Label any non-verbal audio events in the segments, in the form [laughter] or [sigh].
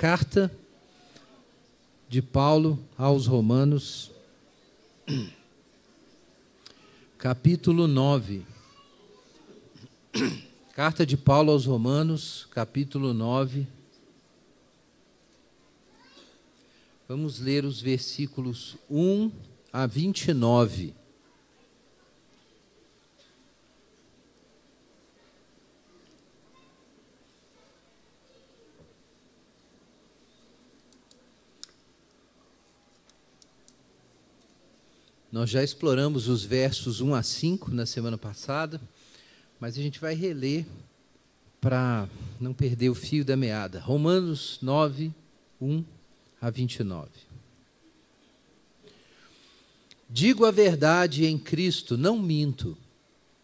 carta de Paulo aos Romanos, capítulo 9. Carta de Paulo aos Romanos, capítulo 9. Vamos ler os versículos 1 a 29. Nós já exploramos os versos 1 a 5 na semana passada, mas a gente vai reler para não perder o fio da meada. Romanos 9, 1 a 29. Digo a verdade em Cristo, não minto.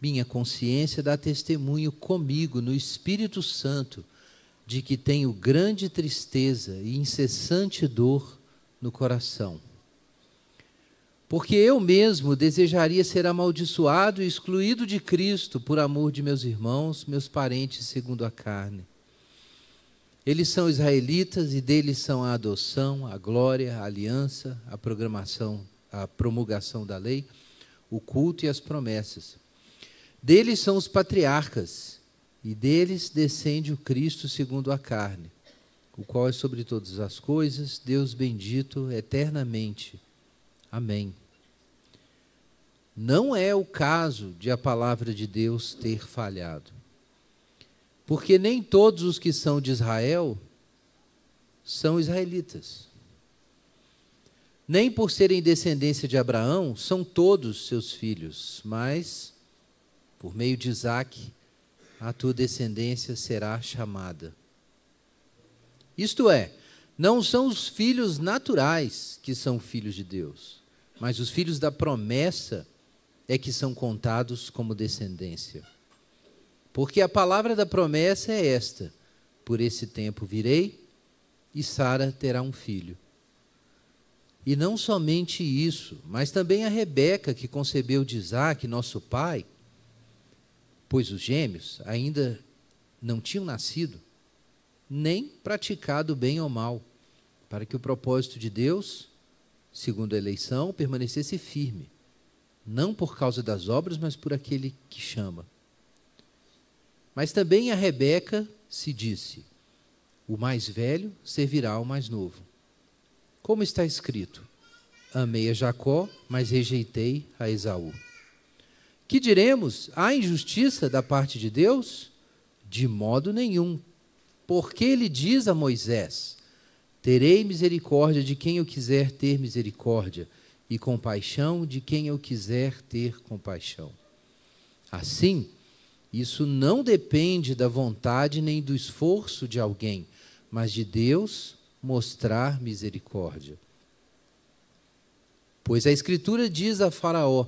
Minha consciência dá testemunho comigo no Espírito Santo de que tenho grande tristeza e incessante dor no coração. Porque eu mesmo desejaria ser amaldiçoado e excluído de Cristo por amor de meus irmãos, meus parentes segundo a carne. Eles são israelitas e deles são a adoção, a glória, a aliança, a programação, a promulgação da lei, o culto e as promessas. Deles são os patriarcas e deles descende o Cristo segundo a carne, o qual é sobre todas as coisas, Deus bendito eternamente. Amém. Não é o caso de a palavra de Deus ter falhado. Porque nem todos os que são de Israel são israelitas. Nem por serem descendência de Abraão são todos seus filhos, mas por meio de Isaac a tua descendência será chamada. Isto é, não são os filhos naturais que são filhos de Deus mas os filhos da promessa é que são contados como descendência. Porque a palavra da promessa é esta: por esse tempo virei e Sara terá um filho. E não somente isso, mas também a Rebeca, que concebeu de Isaac, nosso pai, pois os gêmeos ainda não tinham nascido, nem praticado bem ou mal, para que o propósito de Deus segundo a eleição, permanecesse firme, não por causa das obras, mas por aquele que chama. Mas também a Rebeca se disse: O mais velho servirá ao mais novo. Como está escrito: Amei a Jacó, mas rejeitei a Esaú. Que diremos? Há injustiça da parte de Deus? De modo nenhum. Porque ele diz a Moisés: Terei misericórdia de quem eu quiser ter misericórdia, e compaixão de quem eu quiser ter compaixão. Assim, isso não depende da vontade nem do esforço de alguém, mas de Deus mostrar misericórdia. Pois a Escritura diz a Faraó: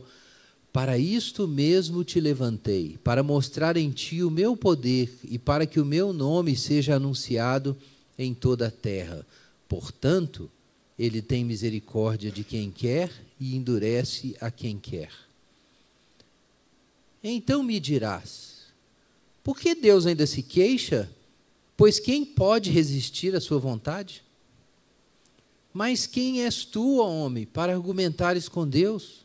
Para isto mesmo te levantei, para mostrar em ti o meu poder e para que o meu nome seja anunciado em toda a terra. Portanto, ele tem misericórdia de quem quer e endurece a quem quer. Então me dirás: por que Deus ainda se queixa? Pois quem pode resistir à sua vontade? Mas quem és tu, homem, para argumentares com Deus?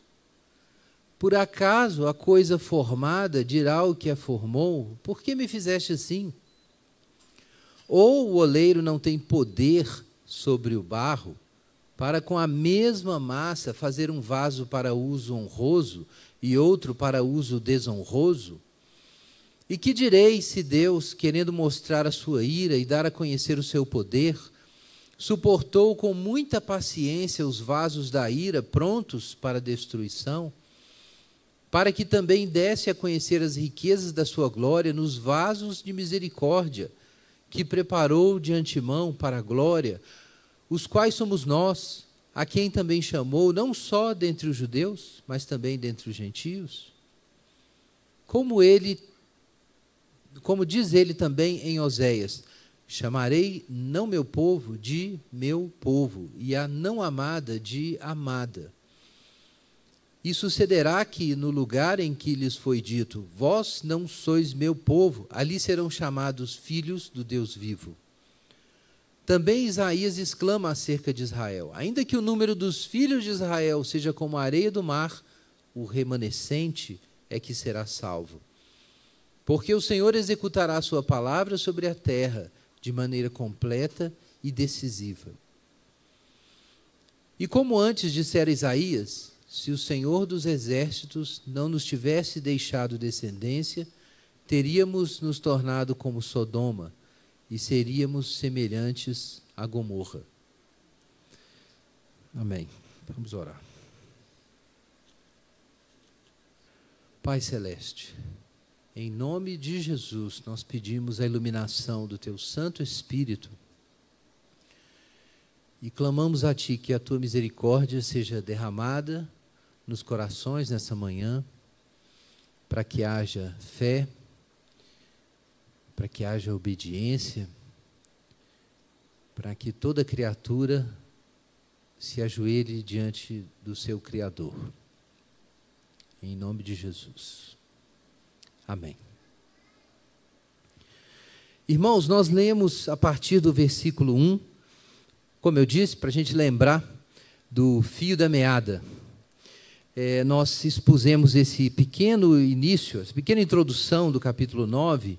Por acaso a coisa formada dirá o que a formou: Por que me fizeste assim? Ou o oleiro não tem poder sobre o barro, para com a mesma massa fazer um vaso para uso honroso e outro para uso desonroso? E que direi se Deus, querendo mostrar a sua ira e dar a conhecer o seu poder, suportou com muita paciência os vasos da ira prontos para destruição, para que também desse a conhecer as riquezas da sua glória nos vasos de misericórdia? que preparou de antemão para a glória, os quais somos nós, a quem também chamou, não só dentre os judeus, mas também dentre os gentios. Como ele, como diz ele também em Oséias, chamarei não meu povo de meu povo, e a não amada de amada. E sucederá que, no lugar em que lhes foi dito, vós não sois meu povo, ali serão chamados filhos do Deus vivo. Também Isaías exclama acerca de Israel: Ainda que o número dos filhos de Israel seja como a areia do mar, o remanescente é que será salvo. Porque o Senhor executará a sua palavra sobre a terra de maneira completa e decisiva. E como antes dissera Isaías, se o Senhor dos Exércitos não nos tivesse deixado descendência, teríamos nos tornado como Sodoma e seríamos semelhantes a Gomorra. Amém. Vamos orar. Pai Celeste, em nome de Jesus, nós pedimos a iluminação do Teu Santo Espírito e clamamos a Ti que a Tua misericórdia seja derramada nos corações nessa manhã, para que haja fé, para que haja obediência, para que toda criatura se ajoelhe diante do seu Criador. Em nome de Jesus. Amém. Irmãos, nós lemos a partir do versículo 1, como eu disse, para a gente lembrar do fio da meada é, nós expusemos esse pequeno início, essa pequena introdução do capítulo 9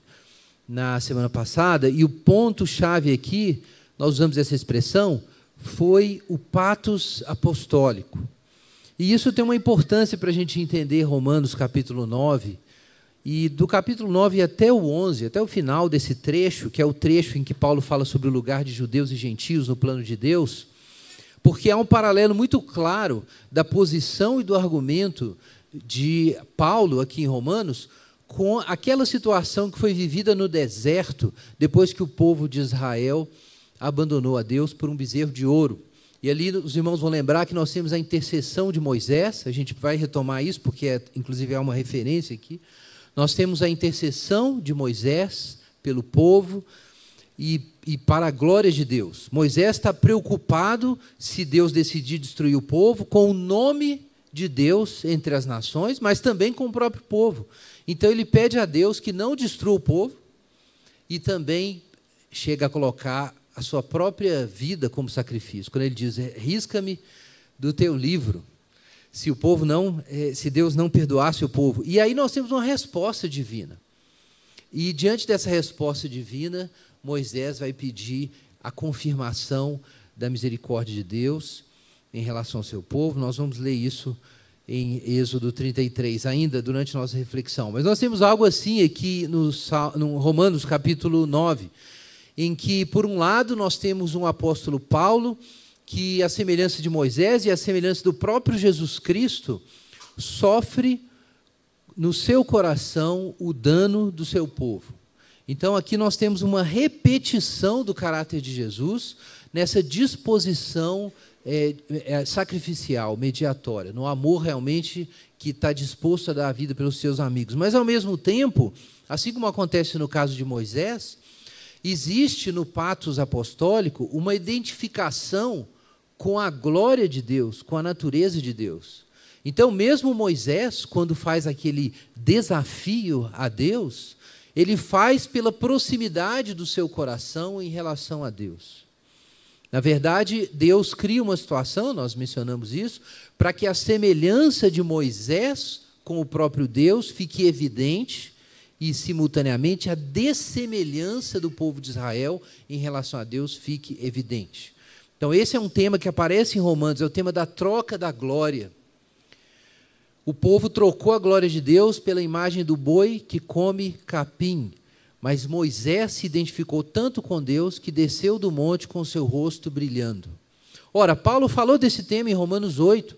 na semana passada, e o ponto-chave aqui, nós usamos essa expressão, foi o patos apostólico. E isso tem uma importância para a gente entender Romanos capítulo 9. E do capítulo 9 até o 11, até o final desse trecho, que é o trecho em que Paulo fala sobre o lugar de judeus e gentios no plano de Deus, porque há um paralelo muito claro da posição e do argumento de Paulo aqui em Romanos com aquela situação que foi vivida no deserto depois que o povo de Israel abandonou a Deus por um bezerro de ouro. E ali os irmãos vão lembrar que nós temos a intercessão de Moisés, a gente vai retomar isso porque é, inclusive há é uma referência aqui. Nós temos a intercessão de Moisés pelo povo, e, e, para a glória de Deus. Moisés está preocupado se Deus decidir destruir o povo com o nome de Deus entre as nações, mas também com o próprio povo. Então ele pede a Deus que não destrua o povo e também chega a colocar a sua própria vida como sacrifício. Quando ele diz: é, "Risca-me do teu livro", se o povo não, é, se Deus não perdoasse o povo. E aí nós temos uma resposta divina. E diante dessa resposta divina, Moisés vai pedir a confirmação da misericórdia de Deus em relação ao seu povo. Nós vamos ler isso em Êxodo 33 ainda durante nossa reflexão. Mas nós temos algo assim aqui no, no Romanos capítulo 9, em que por um lado nós temos um apóstolo Paulo que a semelhança de Moisés e a semelhança do próprio Jesus Cristo sofre no seu coração o dano do seu povo. Então aqui nós temos uma repetição do caráter de Jesus nessa disposição é, é, sacrificial, mediatória, no amor realmente que está disposto a dar a vida pelos seus amigos. Mas ao mesmo tempo, assim como acontece no caso de Moisés, existe no patos apostólico uma identificação com a glória de Deus, com a natureza de Deus. Então, mesmo Moisés, quando faz aquele desafio a Deus, ele faz pela proximidade do seu coração em relação a Deus. Na verdade, Deus cria uma situação, nós mencionamos isso, para que a semelhança de Moisés com o próprio Deus fique evidente e, simultaneamente, a dessemelhança do povo de Israel em relação a Deus fique evidente. Então, esse é um tema que aparece em Romanos, é o tema da troca da glória. O povo trocou a glória de Deus pela imagem do boi que come capim. Mas Moisés se identificou tanto com Deus que desceu do monte com seu rosto brilhando. Ora, Paulo falou desse tema em Romanos 8.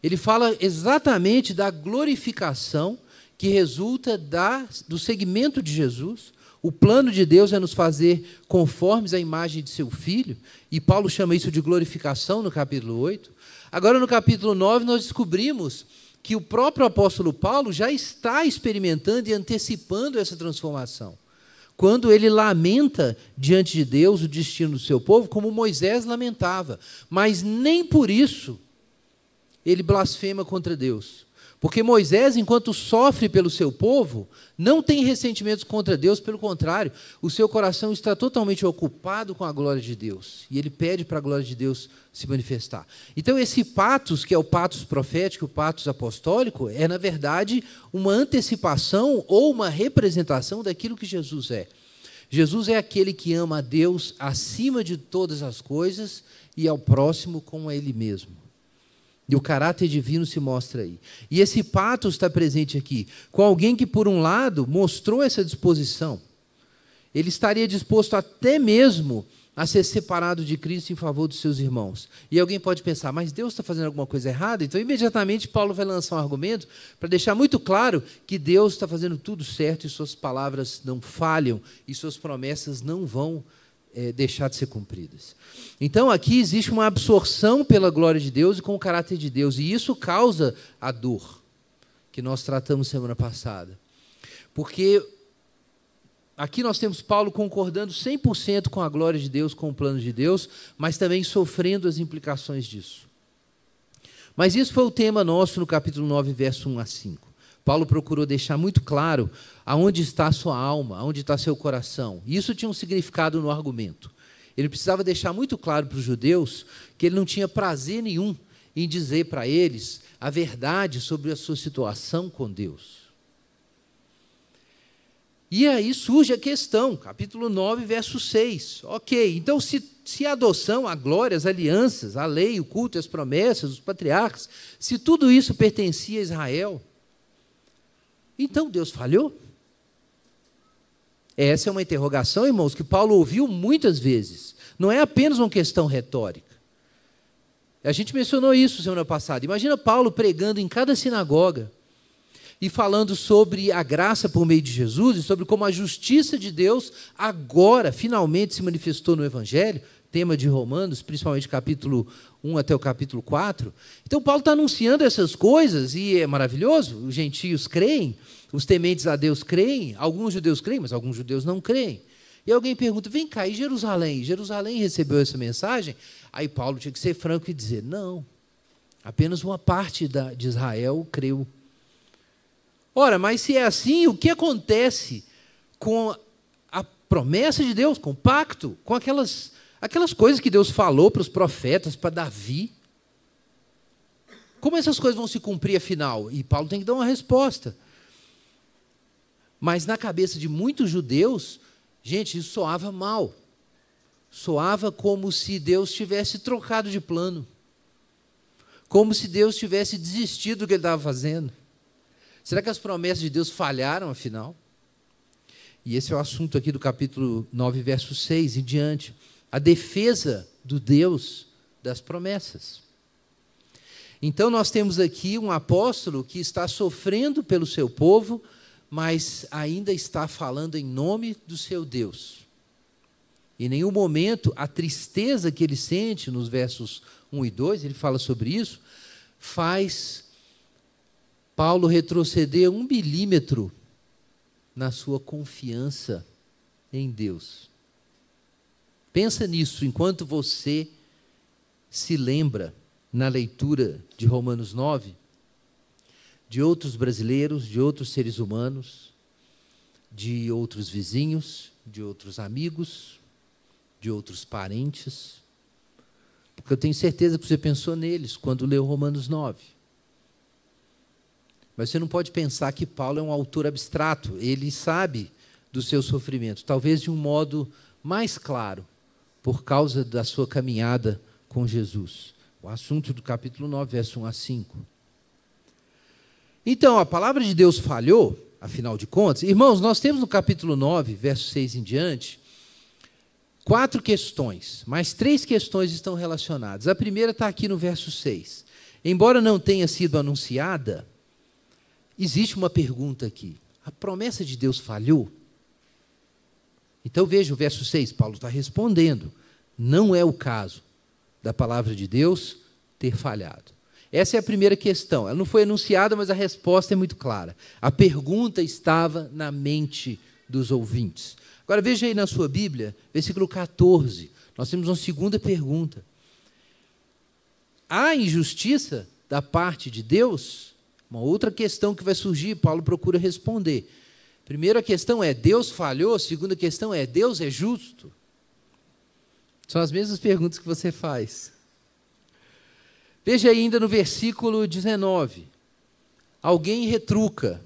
Ele fala exatamente da glorificação que resulta da, do segmento de Jesus. O plano de Deus é nos fazer conformes à imagem de seu filho, e Paulo chama isso de glorificação no capítulo 8. Agora, no capítulo 9, nós descobrimos que o próprio apóstolo Paulo já está experimentando e antecipando essa transformação. Quando ele lamenta diante de Deus o destino do seu povo, como Moisés lamentava, mas nem por isso ele blasfema contra Deus. Porque Moisés, enquanto sofre pelo seu povo, não tem ressentimentos contra Deus, pelo contrário, o seu coração está totalmente ocupado com a glória de Deus. E ele pede para a glória de Deus se manifestar. Então, esse patos, que é o patos profético, o patos apostólico, é, na verdade, uma antecipação ou uma representação daquilo que Jesus é. Jesus é aquele que ama a Deus acima de todas as coisas e ao próximo como a ele mesmo. E o caráter divino se mostra aí. E esse pato está presente aqui, com alguém que, por um lado, mostrou essa disposição. Ele estaria disposto até mesmo a ser separado de Cristo em favor dos seus irmãos. E alguém pode pensar, mas Deus está fazendo alguma coisa errada? Então, imediatamente, Paulo vai lançar um argumento para deixar muito claro que Deus está fazendo tudo certo e suas palavras não falham e suas promessas não vão é, deixar de ser cumpridas. Então aqui existe uma absorção pela glória de Deus e com o caráter de Deus, e isso causa a dor que nós tratamos semana passada. Porque aqui nós temos Paulo concordando 100% com a glória de Deus, com o plano de Deus, mas também sofrendo as implicações disso. Mas isso foi o tema nosso no capítulo 9, verso 1 a 5. Paulo procurou deixar muito claro aonde está a sua alma, aonde está seu coração. Isso tinha um significado no argumento. Ele precisava deixar muito claro para os judeus que ele não tinha prazer nenhum em dizer para eles a verdade sobre a sua situação com Deus. E aí surge a questão, capítulo 9, verso 6. Ok, então se, se a adoção, a glória, as alianças, a lei, o culto, as promessas, os patriarcas, se tudo isso pertencia a Israel, então Deus falhou? Essa é uma interrogação, irmãos, que Paulo ouviu muitas vezes. Não é apenas uma questão retórica. A gente mencionou isso semana passada. Imagina Paulo pregando em cada sinagoga e falando sobre a graça por meio de Jesus e sobre como a justiça de Deus agora finalmente se manifestou no Evangelho tema de Romanos, principalmente capítulo 1 até o capítulo 4. Então, Paulo está anunciando essas coisas e é maravilhoso. Os gentios creem, os tementes a Deus creem, alguns judeus creem, mas alguns judeus não creem. E alguém pergunta: vem cá, e Jerusalém? Jerusalém recebeu essa mensagem? Aí Paulo tinha que ser franco e dizer: não, apenas uma parte da, de Israel creu. Ora, mas se é assim, o que acontece com a promessa de Deus, com o pacto, com aquelas Aquelas coisas que Deus falou para os profetas, para Davi. Como essas coisas vão se cumprir afinal? E Paulo tem que dar uma resposta. Mas na cabeça de muitos judeus, gente, isso soava mal. Soava como se Deus tivesse trocado de plano. Como se Deus tivesse desistido do que ele estava fazendo. Será que as promessas de Deus falharam afinal? E esse é o assunto aqui do capítulo 9, verso 6 e diante a defesa do Deus das promessas. Então nós temos aqui um apóstolo que está sofrendo pelo seu povo, mas ainda está falando em nome do seu Deus. Em nenhum momento a tristeza que ele sente nos versos 1 e 2, ele fala sobre isso, faz Paulo retroceder um milímetro na sua confiança em Deus. Pensa nisso enquanto você se lembra na leitura de Romanos 9 de outros brasileiros, de outros seres humanos, de outros vizinhos, de outros amigos, de outros parentes. Porque eu tenho certeza que você pensou neles quando leu Romanos 9. Mas você não pode pensar que Paulo é um autor abstrato, ele sabe do seu sofrimento, talvez de um modo mais claro, por causa da sua caminhada com Jesus. O assunto do capítulo 9, verso 1 a 5. Então, a palavra de Deus falhou, afinal de contas. Irmãos, nós temos no capítulo 9, verso 6 em diante, quatro questões, mas três questões estão relacionadas. A primeira está aqui no verso 6. Embora não tenha sido anunciada, existe uma pergunta aqui: a promessa de Deus falhou? Então veja o verso 6, Paulo está respondendo. Não é o caso da palavra de Deus ter falhado. Essa é a primeira questão. Ela não foi anunciada, mas a resposta é muito clara. A pergunta estava na mente dos ouvintes. Agora veja aí na sua Bíblia, versículo 14. Nós temos uma segunda pergunta. Há injustiça da parte de Deus? Uma outra questão que vai surgir, Paulo procura responder. Primeira questão é: Deus falhou? Segunda questão é: Deus é justo? São as mesmas perguntas que você faz. Veja ainda no versículo 19. Alguém retruca.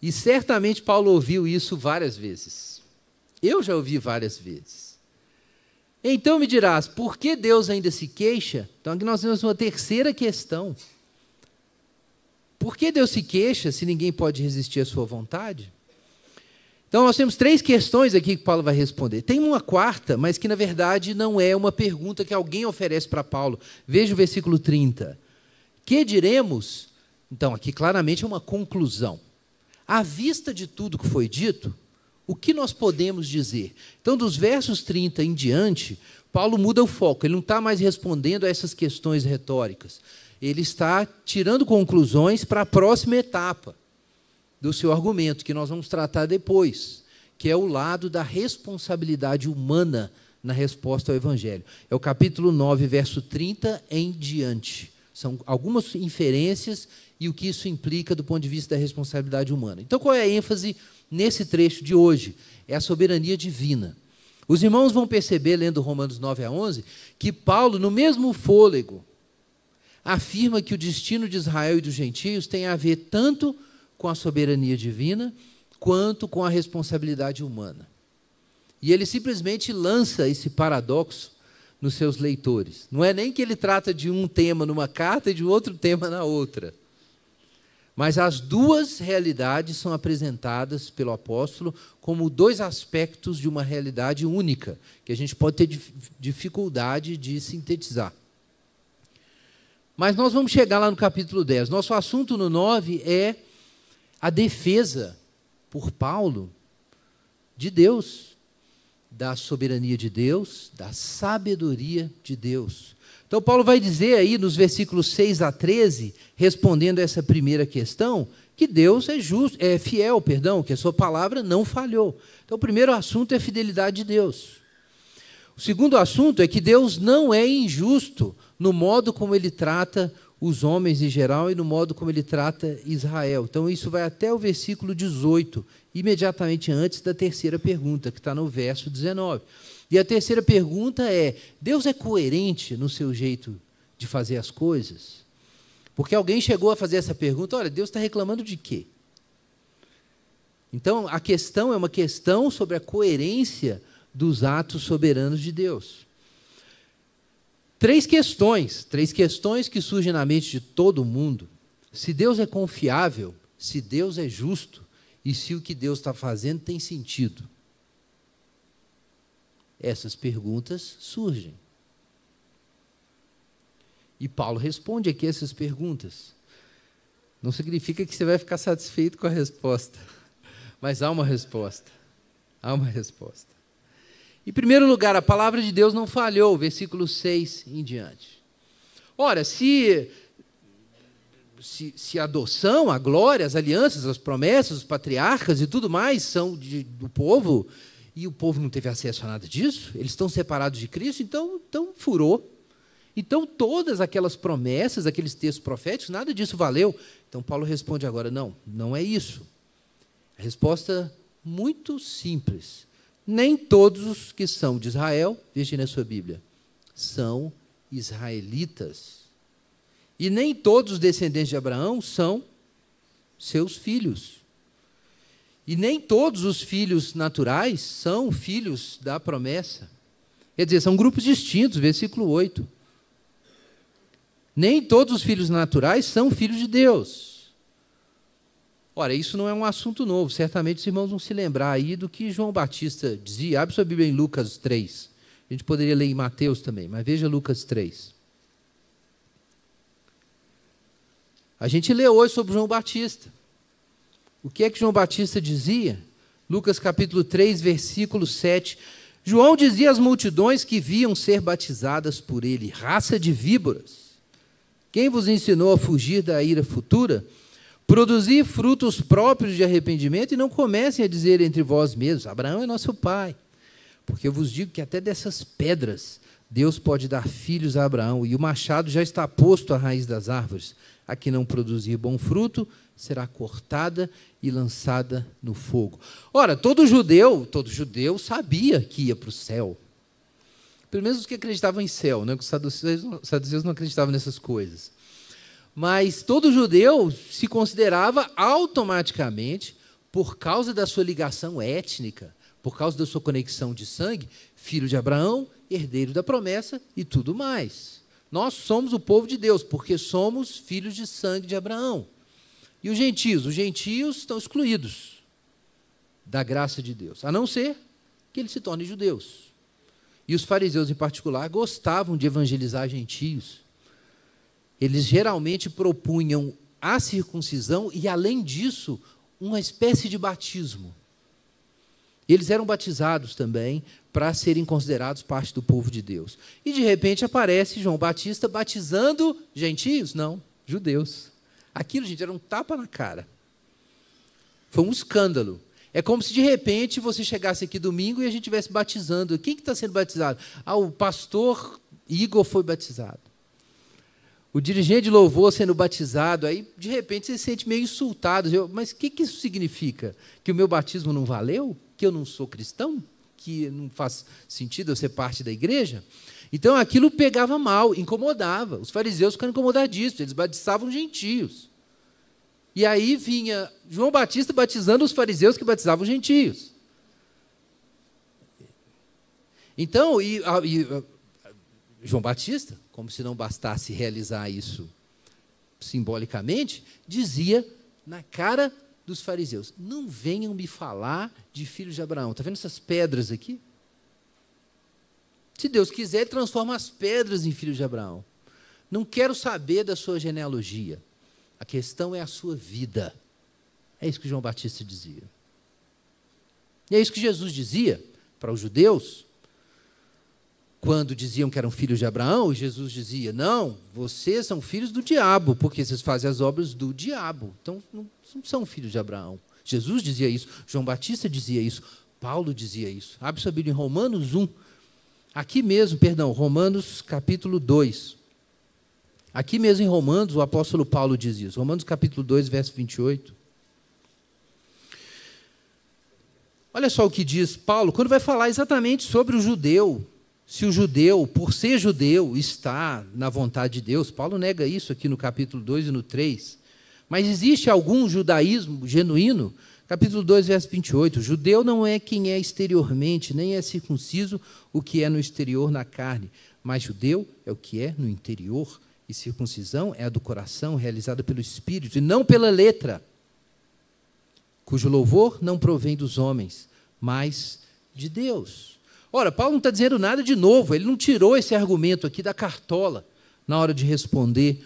E certamente Paulo ouviu isso várias vezes. Eu já ouvi várias vezes. Então me dirás, por que Deus ainda se queixa? Então aqui nós temos uma terceira questão. Por que Deus se queixa se ninguém pode resistir à sua vontade? Então, nós temos três questões aqui que Paulo vai responder. Tem uma quarta, mas que na verdade não é uma pergunta que alguém oferece para Paulo. Veja o versículo 30. Que diremos? Então, aqui claramente é uma conclusão. À vista de tudo que foi dito, o que nós podemos dizer? Então, dos versos 30 em diante, Paulo muda o foco, ele não está mais respondendo a essas questões retóricas. Ele está tirando conclusões para a próxima etapa do seu argumento, que nós vamos tratar depois, que é o lado da responsabilidade humana na resposta ao Evangelho. É o capítulo 9, verso 30 em diante. São algumas inferências e o que isso implica do ponto de vista da responsabilidade humana. Então, qual é a ênfase nesse trecho de hoje? É a soberania divina. Os irmãos vão perceber, lendo Romanos 9 a 11, que Paulo, no mesmo fôlego, afirma que o destino de Israel e dos gentios tem a ver tanto com a soberania divina, quanto com a responsabilidade humana. E ele simplesmente lança esse paradoxo nos seus leitores. Não é nem que ele trata de um tema numa carta e de outro tema na outra. Mas as duas realidades são apresentadas pelo apóstolo como dois aspectos de uma realidade única, que a gente pode ter dificuldade de sintetizar. Mas nós vamos chegar lá no capítulo 10. Nosso assunto no 9 é a defesa por Paulo de Deus, da soberania de Deus, da sabedoria de Deus. Então, Paulo vai dizer aí nos versículos 6 a 13, respondendo essa primeira questão, que Deus é justo, é fiel, perdão, que a sua palavra não falhou. Então, o primeiro assunto é a fidelidade de Deus. O segundo assunto é que Deus não é injusto no modo como ele trata os homens em geral e no modo como ele trata Israel. Então, isso vai até o versículo 18, imediatamente antes da terceira pergunta, que está no verso 19. E a terceira pergunta é: Deus é coerente no seu jeito de fazer as coisas? Porque alguém chegou a fazer essa pergunta: olha, Deus está reclamando de quê? Então, a questão é uma questão sobre a coerência dos atos soberanos de Deus. Três questões, três questões que surgem na mente de todo mundo. Se Deus é confiável, se Deus é justo e se o que Deus está fazendo tem sentido. Essas perguntas surgem. E Paulo responde aqui essas perguntas. Não significa que você vai ficar satisfeito com a resposta, [laughs] mas há uma resposta. Há uma resposta. Em primeiro lugar, a palavra de Deus não falhou, versículo 6 em diante. Ora, se, se, se a adoção, a glória, as alianças, as promessas, os patriarcas e tudo mais são de, do povo, e o povo não teve acesso a nada disso, eles estão separados de Cristo, então, então furou. Então, todas aquelas promessas, aqueles textos proféticos, nada disso valeu. Então, Paulo responde agora: não, não é isso. A resposta muito simples nem todos os que são de Israel, veja na sua Bíblia, são israelitas. E nem todos os descendentes de Abraão são seus filhos. E nem todos os filhos naturais são filhos da promessa. Quer dizer, são grupos distintos, versículo 8. Nem todos os filhos naturais são filhos de Deus. Ora, isso não é um assunto novo. Certamente os irmãos vão se lembrar aí do que João Batista dizia. Abre sua Bíblia em Lucas 3. A gente poderia ler em Mateus também, mas veja Lucas 3. A gente lê hoje sobre João Batista. O que é que João Batista dizia? Lucas capítulo 3, versículo 7. João dizia às multidões que viam ser batizadas por ele, raça de víboras. Quem vos ensinou a fugir da ira futura? produzir frutos próprios de arrependimento e não comecem a dizer entre vós mesmos: Abraão é nosso pai. Porque eu vos digo que até dessas pedras Deus pode dar filhos a Abraão, e o machado já está posto à raiz das árvores. A que não produzir bom fruto será cortada e lançada no fogo. Ora, todo judeu, todo judeu sabia que ia para o céu. Pelo menos os que acreditavam em céu, né? os saduceus não acreditavam nessas coisas. Mas todo judeu se considerava automaticamente, por causa da sua ligação étnica, por causa da sua conexão de sangue, filho de Abraão, herdeiro da promessa e tudo mais. Nós somos o povo de Deus, porque somos filhos de sangue de Abraão. E os gentios? Os gentios estão excluídos da graça de Deus, a não ser que eles se tornem judeus. E os fariseus, em particular, gostavam de evangelizar gentios eles geralmente propunham a circuncisão e, além disso, uma espécie de batismo. Eles eram batizados também para serem considerados parte do povo de Deus. E de repente aparece João Batista batizando gentios? Não, judeus. Aquilo, gente, era um tapa na cara. Foi um escândalo. É como se de repente você chegasse aqui domingo e a gente estivesse batizando. Quem está que tá sendo batizado? Ah, o pastor Igor foi batizado o dirigente de louvor sendo batizado, aí de repente você se sente meio insultado. Eu, mas o que, que isso significa? Que o meu batismo não valeu? Que eu não sou cristão? Que não faz sentido eu ser parte da igreja? Então aquilo pegava mal, incomodava. Os fariseus ficaram incomodadíssimos, eles batizavam gentios. E aí vinha João Batista batizando os fariseus que batizavam gentios. Então, e, e João Batista, como se não bastasse realizar isso simbolicamente, dizia na cara dos fariseus: Não venham me falar de filho de Abraão. Está vendo essas pedras aqui? Se Deus quiser, Ele transforma as pedras em filho de Abraão. Não quero saber da sua genealogia. A questão é a sua vida. É isso que João Batista dizia. E é isso que Jesus dizia para os judeus quando diziam que eram filhos de Abraão, Jesus dizia: Não, vocês são filhos do diabo, porque vocês fazem as obras do diabo. Então, não, não são filhos de Abraão. Jesus dizia isso, João Batista dizia isso, Paulo dizia isso. Abre sua Bíblia em Romanos 1. Aqui mesmo, perdão, Romanos capítulo 2. Aqui mesmo em Romanos, o apóstolo Paulo diz isso. Romanos capítulo 2, verso 28. Olha só o que diz Paulo, quando vai falar exatamente sobre o judeu, se o judeu, por ser judeu, está na vontade de Deus, Paulo nega isso aqui no capítulo 2 e no 3. Mas existe algum judaísmo genuíno? Capítulo 2, verso 28. Judeu não é quem é exteriormente, nem é circunciso o que é no exterior na carne, mas judeu é o que é no interior. E circuncisão é a do coração, realizada pelo Espírito, e não pela letra, cujo louvor não provém dos homens, mas de Deus. Ora, Paulo não está dizendo nada de novo, ele não tirou esse argumento aqui da cartola na hora de responder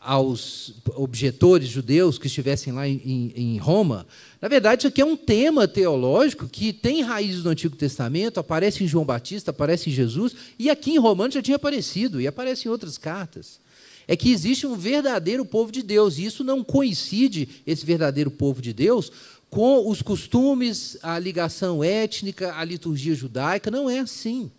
aos objetores judeus que estivessem lá em, em, Roma. Na verdade, isso aqui é um tema teológico que tem raízes no Antigo Testamento, aparece em João Batista, aparece em Jesus, e aqui em Romanos já tinha aparecido, e aparece em outras cartas. É que existe um verdadeiro povo de Deus, e isso não coincide, esse verdadeiro povo de Deus, com os costumes, a ligação étnica, a liturgia judaica. Não é assim.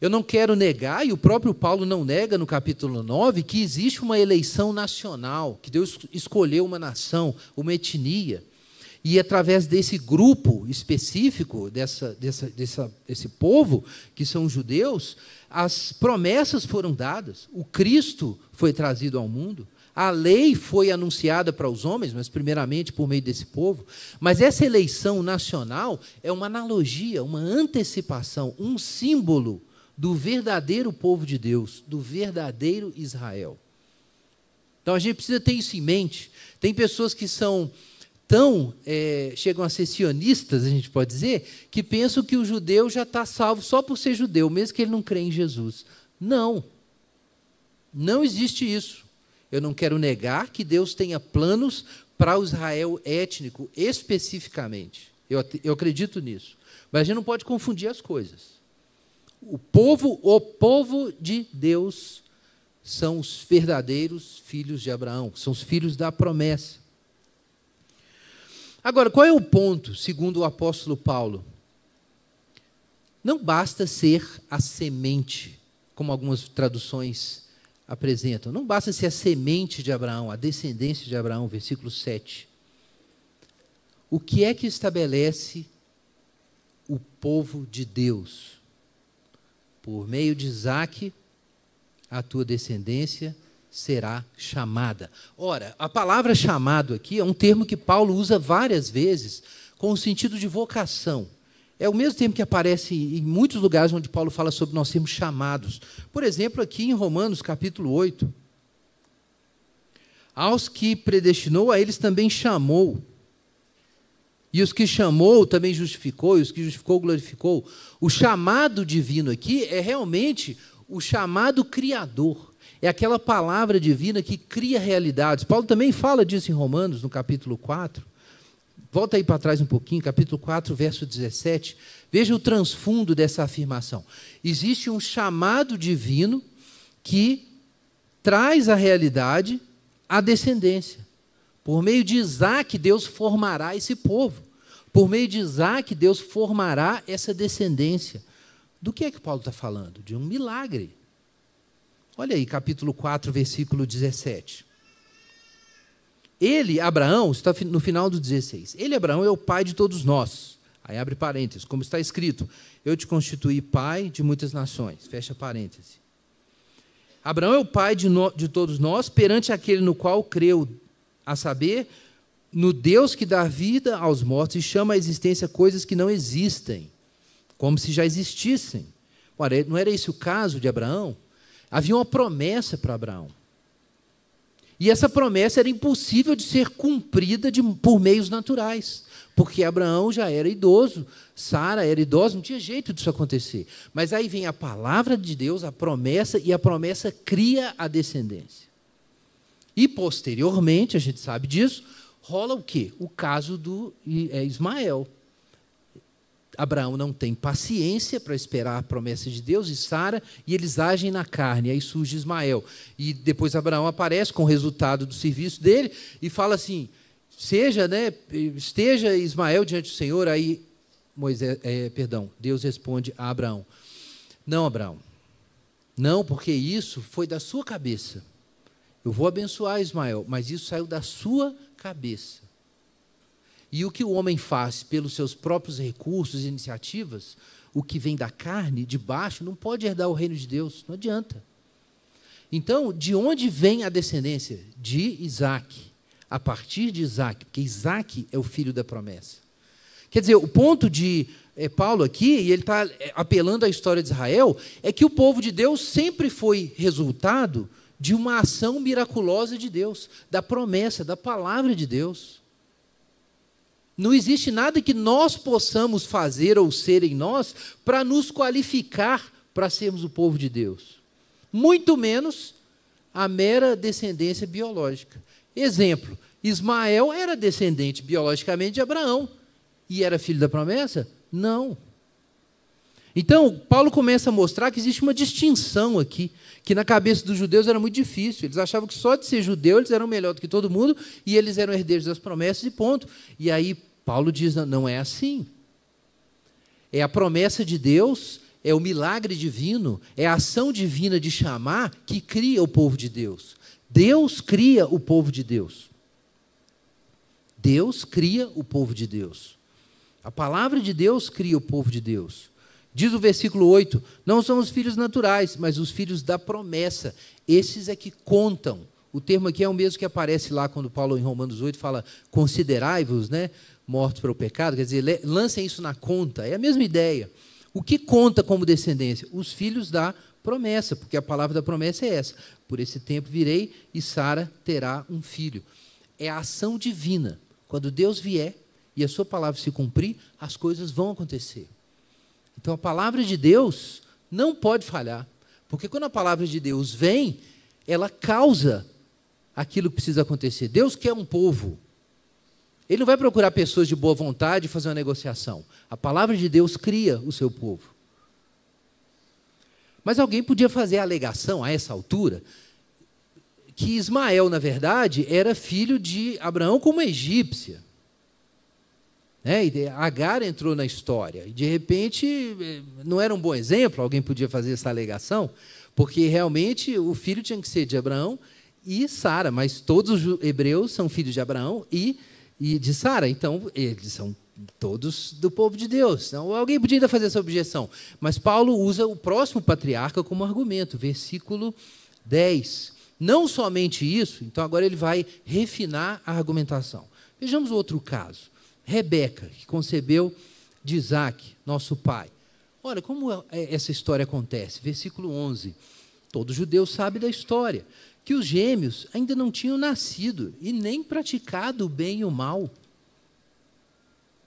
Eu não quero negar, e o próprio Paulo não nega no capítulo 9, que existe uma eleição nacional, que Deus escolheu uma nação, uma etnia. E através desse grupo específico, dessa, dessa, dessa, desse povo, que são os judeus, as promessas foram dadas, o Cristo foi trazido ao mundo. A lei foi anunciada para os homens, mas primeiramente por meio desse povo. Mas essa eleição nacional é uma analogia, uma antecipação, um símbolo do verdadeiro povo de Deus, do verdadeiro Israel. Então a gente precisa ter isso em mente. Tem pessoas que são tão. É, chegam a ser sionistas, a gente pode dizer, que pensam que o judeu já está salvo só por ser judeu, mesmo que ele não crê em Jesus. Não. Não existe isso. Eu não quero negar que Deus tenha planos para o Israel étnico especificamente. Eu, eu acredito nisso. Mas a gente não pode confundir as coisas. O povo, o povo de Deus são os verdadeiros filhos de Abraão, são os filhos da promessa. Agora, qual é o ponto, segundo o apóstolo Paulo? Não basta ser a semente, como algumas traduções apresentam. Não basta ser a semente de Abraão, a descendência de Abraão, versículo 7. O que é que estabelece o povo de Deus? Por meio de Isaac, a tua descendência será chamada. Ora, a palavra chamado aqui é um termo que Paulo usa várias vezes com o sentido de vocação. É o mesmo termo que aparece em muitos lugares onde Paulo fala sobre nós sermos chamados. Por exemplo, aqui em Romanos, capítulo 8. Aos que predestinou, a eles também chamou. E os que chamou também justificou, e os que justificou glorificou. O chamado divino aqui é realmente o chamado criador. É aquela palavra divina que cria realidades. Paulo também fala disso em Romanos, no capítulo 4. Volta aí para trás um pouquinho, capítulo 4, verso 17. Veja o transfundo dessa afirmação. Existe um chamado divino que traz à realidade a descendência. Por meio de Isaac, Deus formará esse povo. Por meio de Isaac, Deus formará essa descendência. Do que é que Paulo está falando? De um milagre. Olha aí, capítulo 4, versículo 17. Ele, Abraão, está no final do 16. Ele, Abraão, é o pai de todos nós. Aí abre parênteses, como está escrito: Eu te constituí pai de muitas nações. Fecha parênteses. Abraão é o pai de, no, de todos nós perante aquele no qual creu, a saber, no Deus que dá vida aos mortos e chama à existência coisas que não existem, como se já existissem. Ora, não era esse o caso de Abraão? Havia uma promessa para Abraão. E essa promessa era impossível de ser cumprida de, por meios naturais, porque Abraão já era idoso, Sara era idosa, não tinha jeito disso acontecer. Mas aí vem a palavra de Deus, a promessa, e a promessa cria a descendência. E posteriormente, a gente sabe disso, rola o quê? O caso do é, Ismael. Abraão não tem paciência para esperar a promessa de Deus e Sara, e eles agem na carne. Aí surge Ismael. E depois Abraão aparece com o resultado do serviço dele e fala assim: seja, né, esteja Ismael diante do Senhor. Aí Moisés, é, perdão, Deus responde a Abraão: Não, Abraão, não, porque isso foi da sua cabeça. Eu vou abençoar Ismael, mas isso saiu da sua cabeça. E o que o homem faz pelos seus próprios recursos e iniciativas, o que vem da carne, de baixo, não pode herdar o reino de Deus, não adianta. Então, de onde vem a descendência? De Isaac. A partir de Isaac, porque Isaac é o filho da promessa. Quer dizer, o ponto de é, Paulo aqui, e ele está eh, apelando à história de Israel, é que o povo de Deus sempre foi resultado de uma ação miraculosa de Deus, da promessa, da palavra de Deus. Não existe nada que nós possamos fazer ou ser em nós para nos qualificar para sermos o povo de Deus. Muito menos a mera descendência biológica. Exemplo: Ismael era descendente biologicamente de Abraão e era filho da promessa? Não. Então, Paulo começa a mostrar que existe uma distinção aqui, que na cabeça dos judeus era muito difícil. Eles achavam que só de ser judeu eles eram melhor do que todo mundo e eles eram herdeiros das promessas e ponto. E aí Paulo diz: não é assim. É a promessa de Deus, é o milagre divino, é a ação divina de chamar que cria o povo de Deus. Deus cria o povo de Deus. Deus cria o povo de Deus. A palavra de Deus cria o povo de Deus. Diz o versículo 8: Não são os filhos naturais, mas os filhos da promessa. Esses é que contam. O termo aqui é o mesmo que aparece lá quando Paulo, em Romanos 8, fala: Considerai-vos né, mortos para o pecado. Quer dizer, lancem isso na conta. É a mesma ideia. O que conta como descendência? Os filhos da promessa, porque a palavra da promessa é essa: Por esse tempo virei e Sara terá um filho. É a ação divina. Quando Deus vier e a sua palavra se cumprir, as coisas vão acontecer. Então a palavra de Deus não pode falhar, porque quando a palavra de Deus vem, ela causa aquilo que precisa acontecer. Deus quer um povo. Ele não vai procurar pessoas de boa vontade e fazer uma negociação. A palavra de Deus cria o seu povo. Mas alguém podia fazer a alegação a essa altura que Ismael, na verdade, era filho de Abraão com uma egípcia. Né? E Agar entrou na história. E de repente, eh, não era um bom exemplo, alguém podia fazer essa alegação, porque realmente o filho tinha que ser de Abraão e Sara, mas todos os hebreus são filhos de Abraão e, e de Sara. Então, eles são todos do povo de Deus. Então, alguém podia ainda fazer essa objeção. Mas Paulo usa o próximo patriarca como argumento, versículo 10. Não somente isso, então agora ele vai refinar a argumentação. Vejamos outro caso. Rebeca, que concebeu de Isaac, nosso pai. Olha como é, é, essa história acontece. Versículo 11. Todo judeu sabe da história, que os gêmeos ainda não tinham nascido e nem praticado o bem e o mal.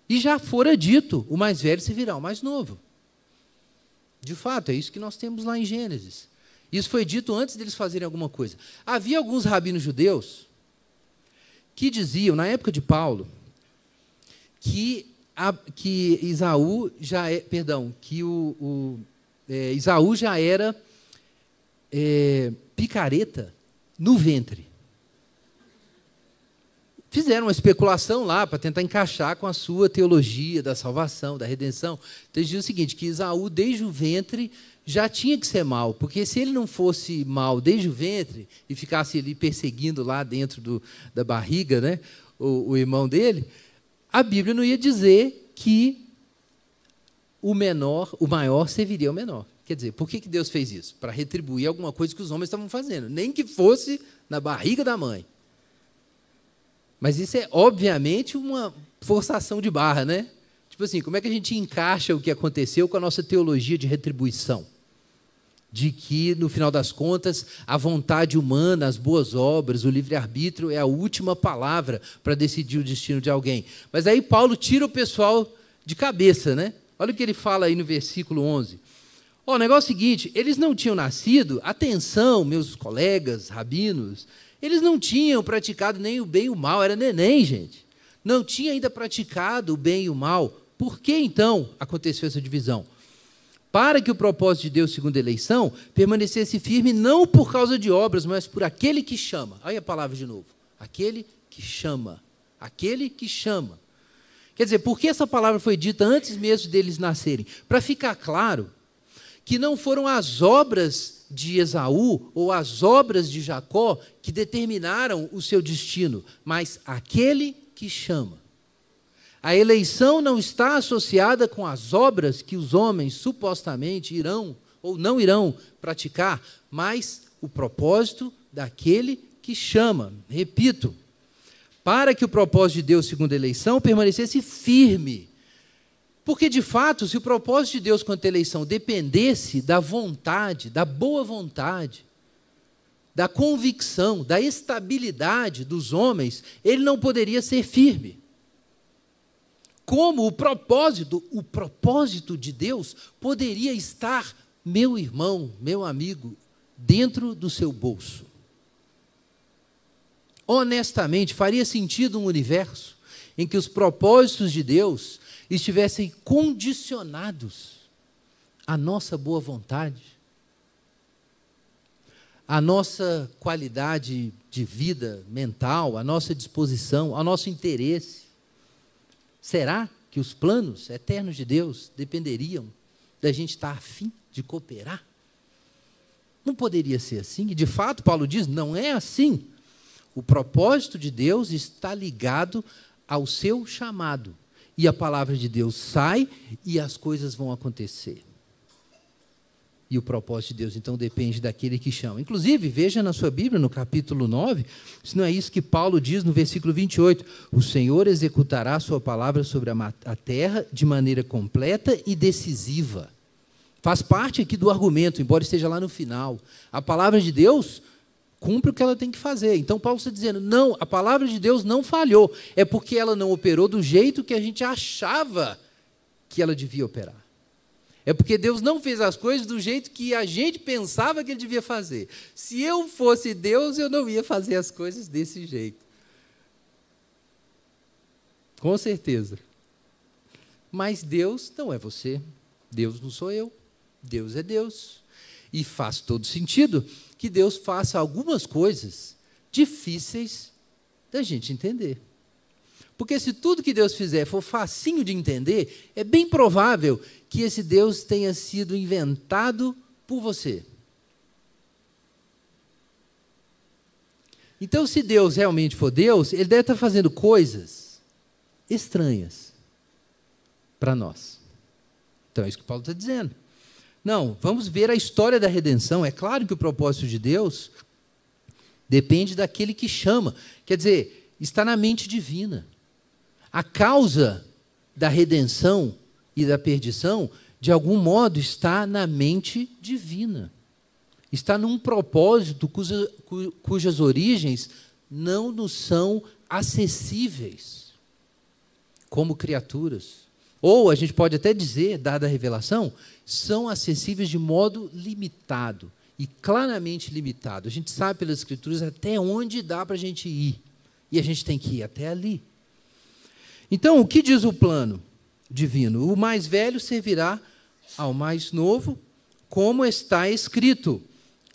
E já fora dito, o mais velho se virá o mais novo. De fato, é isso que nós temos lá em Gênesis. Isso foi dito antes deles fazerem alguma coisa. Havia alguns rabinos judeus que diziam, na época de Paulo, que, a, que Isaú já é, perdão, que o, o é, Isaú já era é, picareta no ventre. Fizeram uma especulação lá para tentar encaixar com a sua teologia da salvação, da redenção. Então eles diziam o seguinte: que Isaú, desde o ventre, já tinha que ser mal, porque se ele não fosse mal desde o ventre e ficasse ali perseguindo lá dentro do, da barriga né, o, o irmão dele, a Bíblia não ia dizer que o menor, o maior serviria ao menor. Quer dizer, por que, que Deus fez isso? Para retribuir alguma coisa que os homens estavam fazendo, nem que fosse na barriga da mãe. Mas isso é, obviamente, uma forçação de barra, né? Tipo assim, como é que a gente encaixa o que aconteceu com a nossa teologia de retribuição? de que, no final das contas, a vontade humana, as boas obras, o livre-arbítrio é a última palavra para decidir o destino de alguém. Mas aí Paulo tira o pessoal de cabeça, né? Olha o que ele fala aí no versículo 11. Oh, o negócio é o seguinte: eles não tinham nascido, atenção, meus colegas rabinos, eles não tinham praticado nem o bem e o mal, era neném, gente. Não tinha ainda praticado o bem e o mal. Por que então aconteceu essa divisão? para que o propósito de Deus, segundo a eleição, permanecesse firme não por causa de obras, mas por aquele que chama. Aí a palavra de novo. Aquele que chama. Aquele que chama. Quer dizer, por que essa palavra foi dita antes mesmo deles nascerem? Para ficar claro que não foram as obras de Esaú ou as obras de Jacó que determinaram o seu destino, mas aquele que chama. A eleição não está associada com as obras que os homens supostamente irão ou não irão praticar, mas o propósito daquele que chama. Repito, para que o propósito de Deus, segundo a eleição, permanecesse firme. Porque, de fato, se o propósito de Deus quanto à eleição dependesse da vontade, da boa vontade, da convicção, da estabilidade dos homens, ele não poderia ser firme como o propósito, o propósito de Deus poderia estar, meu irmão, meu amigo, dentro do seu bolso. Honestamente, faria sentido um universo em que os propósitos de Deus estivessem condicionados à nossa boa vontade, à nossa qualidade de vida mental, à nossa disposição, ao nosso interesse. Será que os planos eternos de Deus dependeriam da gente estar afim de cooperar? Não poderia ser assim. E de fato, Paulo diz: não é assim. O propósito de Deus está ligado ao seu chamado. E a palavra de Deus sai e as coisas vão acontecer e o propósito de Deus. Então depende daquele que chama. Inclusive, veja na sua Bíblia, no capítulo 9, se não é isso que Paulo diz no versículo 28. O Senhor executará a sua palavra sobre a, a terra de maneira completa e decisiva. Faz parte aqui do argumento, embora esteja lá no final. A palavra de Deus cumpre o que ela tem que fazer. Então Paulo está dizendo: não, a palavra de Deus não falhou. É porque ela não operou do jeito que a gente achava que ela devia operar. É porque Deus não fez as coisas do jeito que a gente pensava que ele devia fazer. Se eu fosse Deus, eu não ia fazer as coisas desse jeito. Com certeza. Mas Deus não é você. Deus não sou eu. Deus é Deus. E faz todo sentido que Deus faça algumas coisas difíceis da gente entender. Porque se tudo que Deus fizer for facinho de entender, é bem provável que esse Deus tenha sido inventado por você. Então, se Deus realmente for Deus, Ele deve estar fazendo coisas estranhas para nós. Então, é isso que Paulo está dizendo. Não, vamos ver a história da redenção. É claro que o propósito de Deus depende daquele que chama. Quer dizer, está na mente divina. A causa da redenção e da perdição, de algum modo está na mente divina. Está num propósito cuja, cujas origens não nos são acessíveis como criaturas. Ou a gente pode até dizer, dada a revelação, são acessíveis de modo limitado e claramente limitado. A gente sabe pelas Escrituras até onde dá para a gente ir. E a gente tem que ir até ali. Então, o que diz o plano? divino. O mais velho servirá ao mais novo, como está escrito: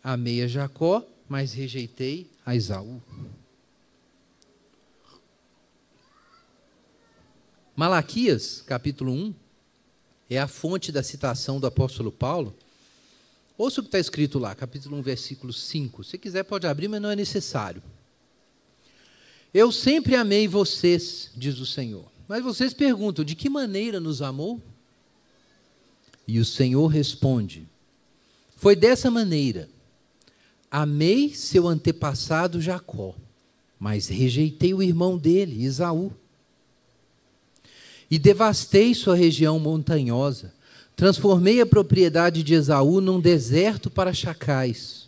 Amei a Jacó, mas rejeitei a Esaú. Malaquias, capítulo 1, é a fonte da citação do apóstolo Paulo. Ouça o que está escrito lá, capítulo 1, versículo 5. Se quiser, pode abrir, mas não é necessário. Eu sempre amei vocês, diz o Senhor. Mas vocês perguntam: de que maneira nos amou? E o Senhor responde: Foi dessa maneira. Amei seu antepassado Jacó, mas rejeitei o irmão dele, Isaú. E devastei sua região montanhosa, transformei a propriedade de Esaú num deserto para chacais.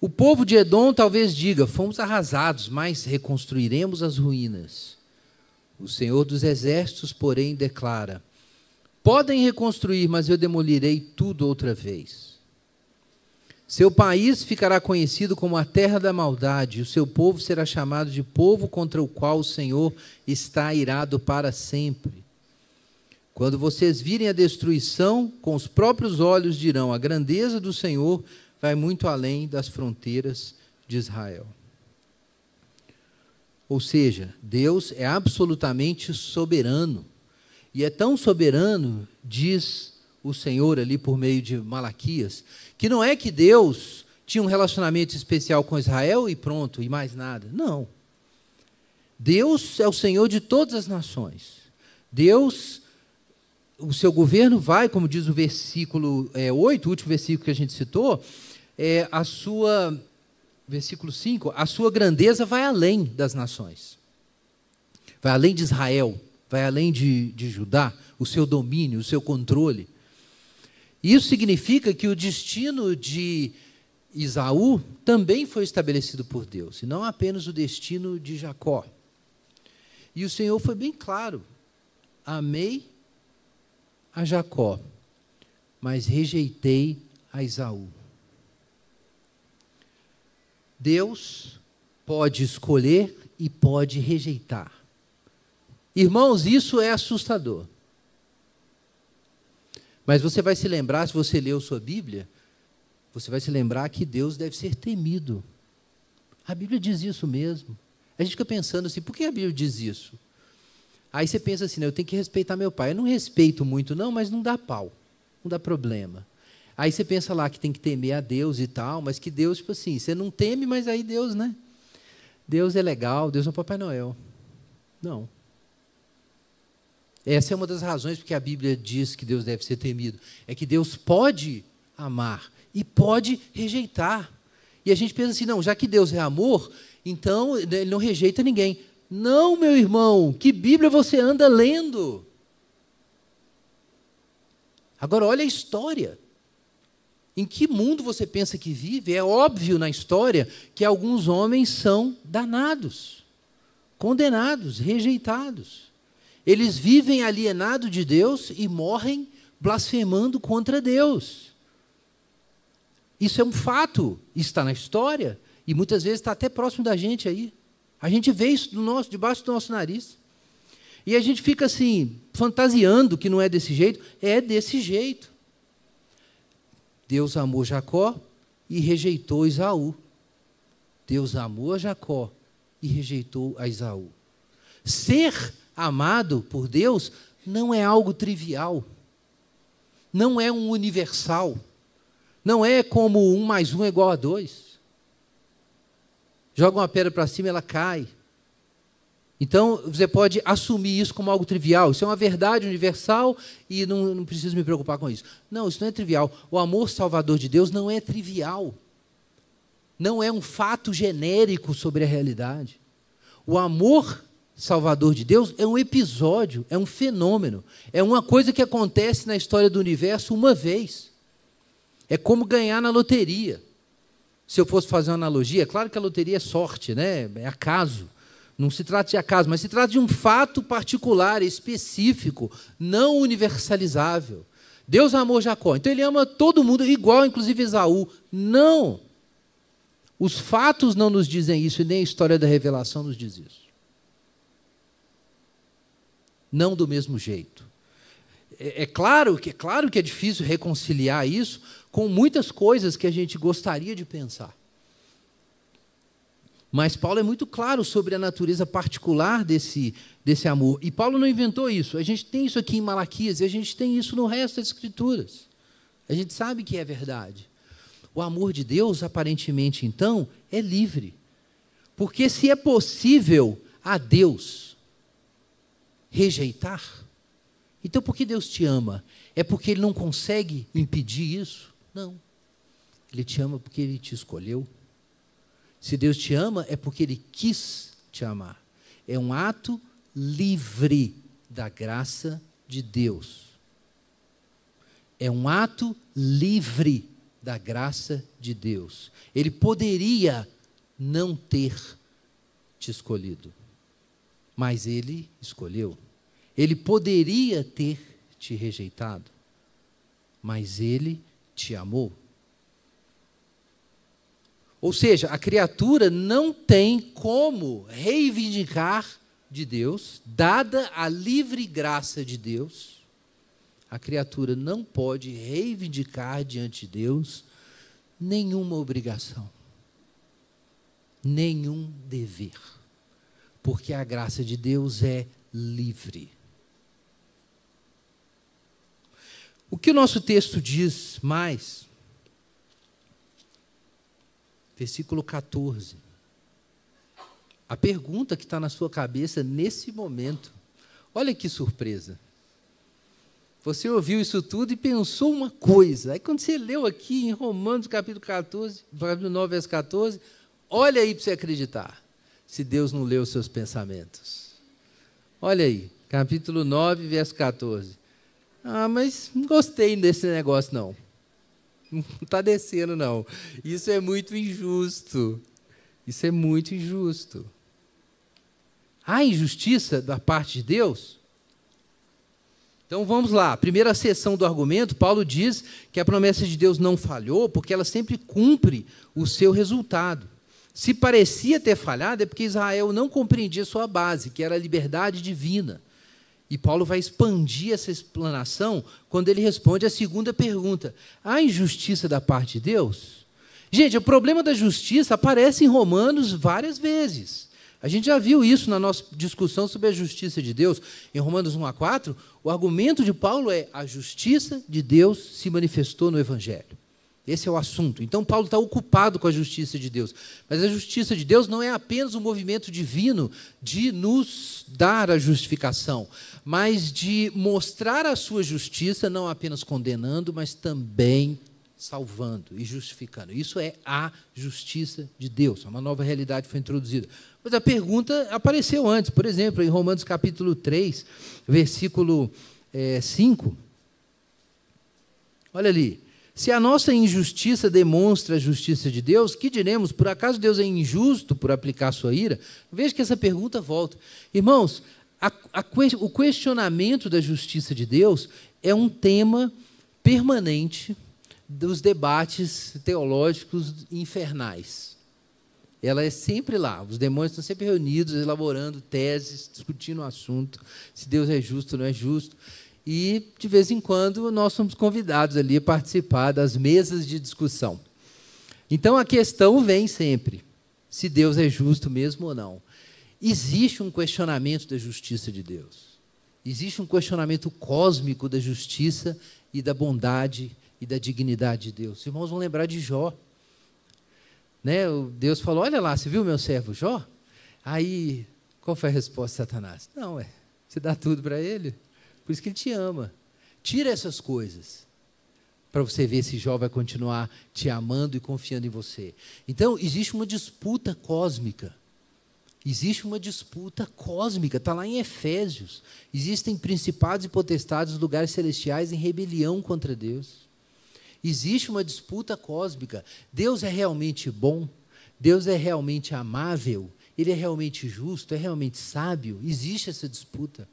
O povo de Edom talvez diga: fomos arrasados, mas reconstruiremos as ruínas. O Senhor dos Exércitos, porém, declara: Podem reconstruir, mas eu demolirei tudo outra vez. Seu país ficará conhecido como a terra da maldade, e o seu povo será chamado de povo contra o qual o Senhor está irado para sempre. Quando vocês virem a destruição, com os próprios olhos dirão: a grandeza do Senhor vai muito além das fronteiras de Israel. Ou seja, Deus é absolutamente soberano. E é tão soberano, diz o Senhor ali por meio de Malaquias, que não é que Deus tinha um relacionamento especial com Israel e pronto, e mais nada. Não. Deus é o Senhor de todas as nações. Deus, o seu governo vai, como diz o versículo é, 8, o último versículo que a gente citou, é, a sua versículo 5, a sua grandeza vai além das nações, vai além de Israel, vai além de, de Judá, o seu domínio, o seu controle. Isso significa que o destino de Isaú também foi estabelecido por Deus, e não apenas o destino de Jacó. E o Senhor foi bem claro: amei a Jacó, mas rejeitei a Isaú. Deus pode escolher e pode rejeitar. Irmãos, isso é assustador. Mas você vai se lembrar, se você leu sua Bíblia, você vai se lembrar que Deus deve ser temido. A Bíblia diz isso mesmo. A gente fica pensando assim, por que a Bíblia diz isso? Aí você pensa assim, né, eu tenho que respeitar meu pai. Eu não respeito muito, não, mas não dá pau, não dá problema. Aí você pensa lá que tem que temer a Deus e tal, mas que Deus, tipo assim, você não teme, mas aí Deus, né? Deus é legal, Deus é o Papai Noel. Não. Essa é uma das razões porque a Bíblia diz que Deus deve ser temido. É que Deus pode amar e pode rejeitar. E a gente pensa assim, não, já que Deus é amor, então ele não rejeita ninguém. Não, meu irmão, que Bíblia você anda lendo? Agora olha a história. Em que mundo você pensa que vive? É óbvio na história que alguns homens são danados, condenados, rejeitados. Eles vivem alienados de Deus e morrem blasfemando contra Deus. Isso é um fato, está na história e muitas vezes está até próximo da gente aí. A gente vê isso do nosso, debaixo do nosso nariz. E a gente fica assim, fantasiando que não é desse jeito. É desse jeito. Deus amou Jacó e rejeitou Isaú. Deus amou a Jacó e rejeitou a Isaú. Ser amado por Deus não é algo trivial, não é um universal, não é como um mais um é igual a dois. Joga uma pedra para cima, ela cai. Então, você pode assumir isso como algo trivial. Isso é uma verdade universal e não, não preciso me preocupar com isso. Não, isso não é trivial. O amor salvador de Deus não é trivial. Não é um fato genérico sobre a realidade. O amor salvador de Deus é um episódio, é um fenômeno. É uma coisa que acontece na história do universo uma vez. É como ganhar na loteria. Se eu fosse fazer uma analogia, é claro que a loteria é sorte, né? é acaso. Não se trata de acaso, mas se trata de um fato particular, específico, não universalizável. Deus amou Jacó, então ele ama todo mundo igual, inclusive Esaú. Não! Os fatos não nos dizem isso e nem a história da revelação nos diz isso. Não do mesmo jeito. É, é claro que é claro que é difícil reconciliar isso com muitas coisas que a gente gostaria de pensar. Mas Paulo é muito claro sobre a natureza particular desse, desse amor. E Paulo não inventou isso. A gente tem isso aqui em Malaquias e a gente tem isso no resto das Escrituras. A gente sabe que é verdade. O amor de Deus, aparentemente, então, é livre. Porque se é possível a Deus rejeitar, então por que Deus te ama? É porque Ele não consegue impedir isso? Não. Ele te ama porque Ele te escolheu se Deus te ama, é porque Ele quis te amar. É um ato livre da graça de Deus. É um ato livre da graça de Deus. Ele poderia não ter te escolhido, mas ele escolheu. Ele poderia ter te rejeitado, mas ele te amou. Ou seja, a criatura não tem como reivindicar de Deus, dada a livre graça de Deus, a criatura não pode reivindicar diante de Deus nenhuma obrigação, nenhum dever, porque a graça de Deus é livre. O que o nosso texto diz mais versículo 14. A pergunta que está na sua cabeça nesse momento, olha que surpresa. Você ouviu isso tudo e pensou uma coisa. Aí quando você leu aqui em Romanos capítulo 14, capítulo 9, verso 14, olha aí para você acreditar, se Deus não leu os seus pensamentos. Olha aí, capítulo 9, verso 14. Ah, mas não gostei desse negócio não não está descendo, não. Isso é muito injusto. Isso é muito injusto. Há injustiça da parte de Deus? Então vamos lá. Primeira sessão do argumento, Paulo diz que a promessa de Deus não falhou porque ela sempre cumpre o seu resultado. Se parecia ter falhado é porque Israel não compreendia sua base, que era a liberdade divina. E Paulo vai expandir essa explanação quando ele responde a segunda pergunta: há injustiça da parte de Deus? Gente, o problema da justiça aparece em Romanos várias vezes. A gente já viu isso na nossa discussão sobre a justiça de Deus. Em Romanos 1 a 4, o argumento de Paulo é: a justiça de Deus se manifestou no Evangelho. Esse é o assunto. Então, Paulo está ocupado com a justiça de Deus. Mas a justiça de Deus não é apenas um movimento divino de nos dar a justificação, mas de mostrar a sua justiça, não apenas condenando, mas também salvando e justificando. Isso é a justiça de Deus. Uma nova realidade foi introduzida. Mas a pergunta apareceu antes. Por exemplo, em Romanos capítulo 3, versículo é, eh, 5. Olha ali. Se a nossa injustiça demonstra a justiça de Deus, que diremos? Por acaso Deus é injusto por aplicar sua ira? Veja que essa pergunta volta. Irmãos, a, a, o questionamento da justiça de Deus é um tema permanente dos debates teológicos infernais. Ela é sempre lá, os demônios estão sempre reunidos, elaborando teses, discutindo o assunto, se Deus é justo ou não é justo e de vez em quando nós somos convidados ali a participar das mesas de discussão. Então a questão vem sempre: se Deus é justo mesmo ou não. Existe um questionamento da justiça de Deus. Existe um questionamento cósmico da justiça e da bondade e da dignidade de Deus. Os irmãos vão lembrar de Jó. Né? O Deus falou: Olha lá, você viu meu servo Jó? Aí, qual foi a resposta de Satanás? Não, é. Você dá tudo para ele? Por isso que Ele te ama. Tira essas coisas para você ver se Jó vai continuar te amando e confiando em você. Então, existe uma disputa cósmica. Existe uma disputa cósmica, está lá em Efésios. Existem principados e potestades dos lugares celestiais em rebelião contra Deus. Existe uma disputa cósmica. Deus é realmente bom? Deus é realmente amável? Ele é realmente justo? É realmente sábio? Existe essa disputa.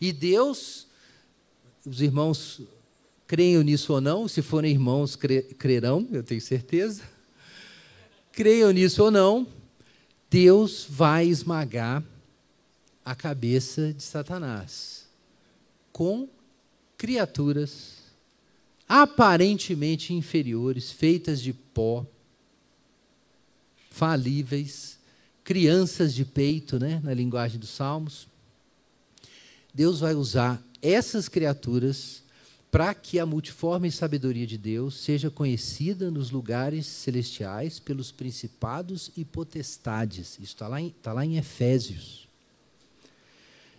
E Deus, os irmãos creiam nisso ou não, se forem irmãos, crerão, eu tenho certeza. Creiam nisso ou não, Deus vai esmagar a cabeça de Satanás com criaturas aparentemente inferiores, feitas de pó, falíveis, crianças de peito, né, na linguagem dos Salmos. Deus vai usar essas criaturas para que a multiforme sabedoria de Deus seja conhecida nos lugares celestiais pelos principados e potestades. Isso está lá, em, tá lá em Efésios.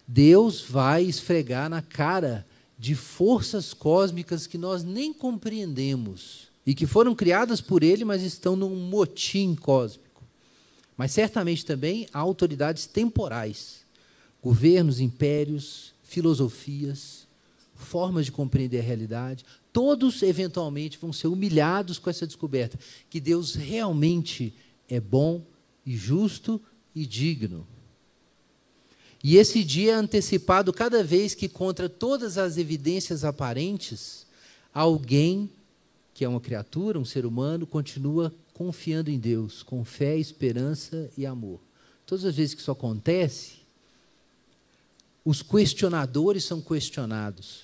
Deus vai esfregar na cara de forças cósmicas que nós nem compreendemos e que foram criadas por ele, mas estão num motim cósmico. Mas certamente também há autoridades temporais governos, impérios, filosofias, formas de compreender a realidade, todos eventualmente vão ser humilhados com essa descoberta que Deus realmente é bom e justo e digno. E esse dia é antecipado cada vez que, contra todas as evidências aparentes, alguém que é uma criatura, um ser humano, continua confiando em Deus, com fé, esperança e amor. Todas as vezes que isso acontece, os questionadores são questionados.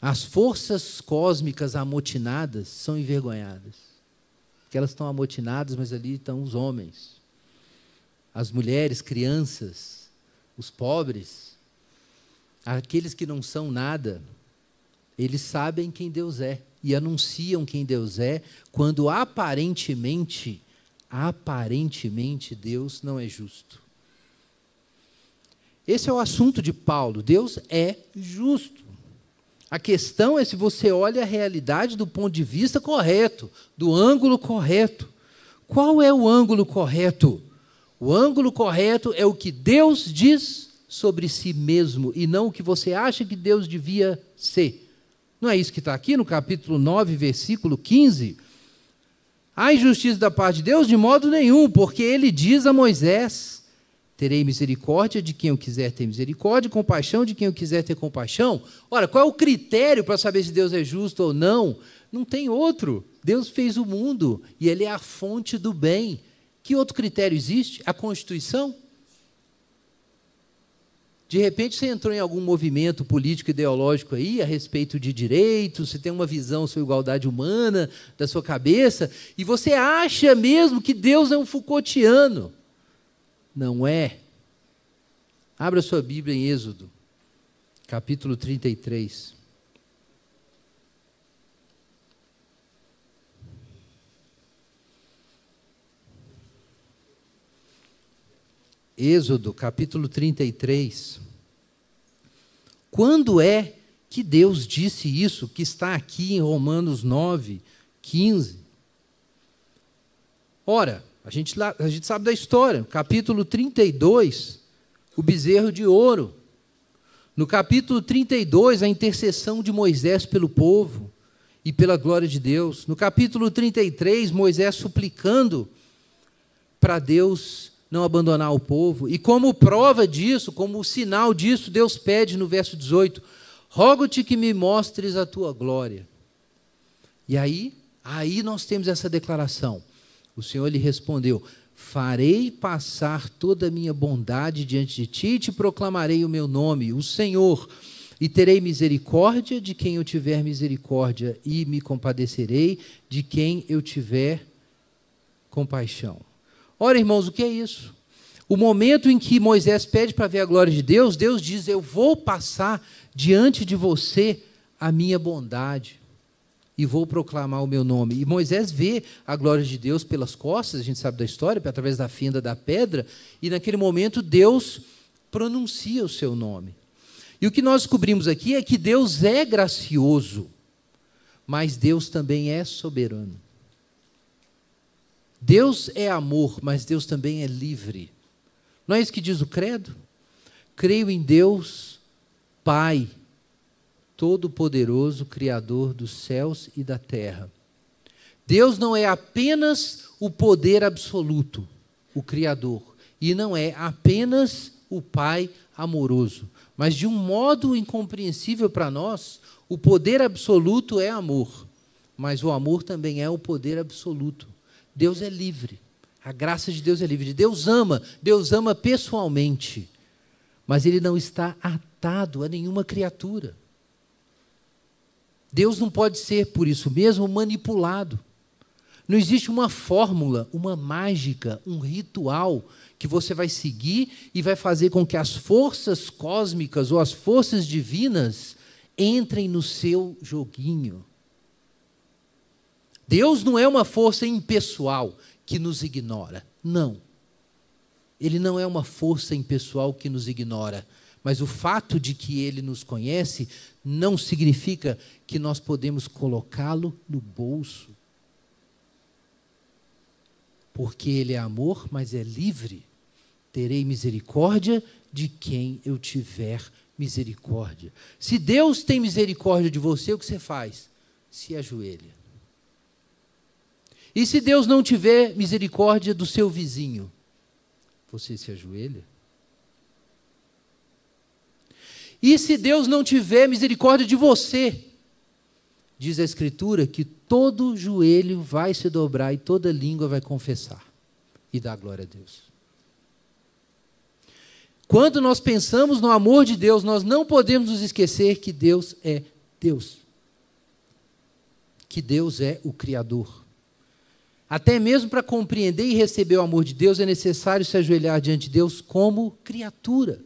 As forças cósmicas amotinadas são envergonhadas. Porque elas estão amotinadas, mas ali estão os homens, as mulheres, crianças, os pobres, aqueles que não são nada. Eles sabem quem Deus é e anunciam quem Deus é quando aparentemente, aparentemente Deus não é justo. Esse é o assunto de Paulo. Deus é justo. A questão é se você olha a realidade do ponto de vista correto, do ângulo correto. Qual é o ângulo correto? O ângulo correto é o que Deus diz sobre si mesmo e não o que você acha que Deus devia ser. Não é isso que está aqui no capítulo 9, versículo 15? Há injustiça da parte de Deus? De modo nenhum, porque ele diz a Moisés: Terei misericórdia de quem eu quiser ter misericórdia, compaixão de quem eu quiser ter compaixão. Ora, qual é o critério para saber se Deus é justo ou não? Não tem outro. Deus fez o mundo e ele é a fonte do bem. Que outro critério existe? A Constituição? De repente você entrou em algum movimento político ideológico aí a respeito de direitos, você tem uma visão sobre igualdade humana da sua cabeça, e você acha mesmo que Deus é um Foucaultiano não é. Abra sua Bíblia em Êxodo, capítulo 33. Êxodo, capítulo 33. Quando é que Deus disse isso, que está aqui em Romanos 9, 15? Ora, a gente, a gente sabe da história. Capítulo 32, o bezerro de ouro. No capítulo 32, a intercessão de Moisés pelo povo e pela glória de Deus. No capítulo 33, Moisés suplicando para Deus não abandonar o povo. E como prova disso, como sinal disso, Deus pede no verso 18: Rogo-te que me mostres a tua glória. E aí, aí nós temos essa declaração. O Senhor lhe respondeu: Farei passar toda a minha bondade diante de ti e te proclamarei o meu nome, o Senhor. E terei misericórdia de quem eu tiver misericórdia, e me compadecerei de quem eu tiver compaixão. Ora, irmãos, o que é isso? O momento em que Moisés pede para ver a glória de Deus, Deus diz: Eu vou passar diante de você a minha bondade, e vou proclamar o meu nome. E Moisés vê a glória de Deus pelas costas, a gente sabe da história, através da fenda da pedra, e naquele momento Deus pronuncia o seu nome. E o que nós descobrimos aqui é que Deus é gracioso, mas Deus também é soberano. Deus é amor, mas Deus também é livre. Não é isso que diz o credo? Creio em Deus, Pai Todo-Poderoso, Criador dos céus e da terra. Deus não é apenas o poder absoluto, o Criador, e não é apenas o Pai amoroso. Mas, de um modo incompreensível para nós, o poder absoluto é amor, mas o amor também é o poder absoluto. Deus é livre. A graça de Deus é livre. Deus ama, Deus ama pessoalmente, mas Ele não está atado a nenhuma criatura. Deus não pode ser, por isso mesmo, manipulado. Não existe uma fórmula, uma mágica, um ritual que você vai seguir e vai fazer com que as forças cósmicas ou as forças divinas entrem no seu joguinho. Deus não é uma força impessoal que nos ignora. Não. Ele não é uma força impessoal que nos ignora. Mas o fato de que ele nos conhece não significa que nós podemos colocá-lo no bolso. Porque ele é amor, mas é livre. Terei misericórdia de quem eu tiver misericórdia. Se Deus tem misericórdia de você, o que você faz? Se ajoelha. E se Deus não tiver misericórdia do seu vizinho, você se ajoelha? E se Deus não tiver misericórdia de você? Diz a Escritura que todo joelho vai se dobrar e toda língua vai confessar e dar glória a Deus. Quando nós pensamos no amor de Deus, nós não podemos nos esquecer que Deus é Deus. Que Deus é o Criador. Até mesmo para compreender e receber o amor de Deus, é necessário se ajoelhar diante de Deus como criatura.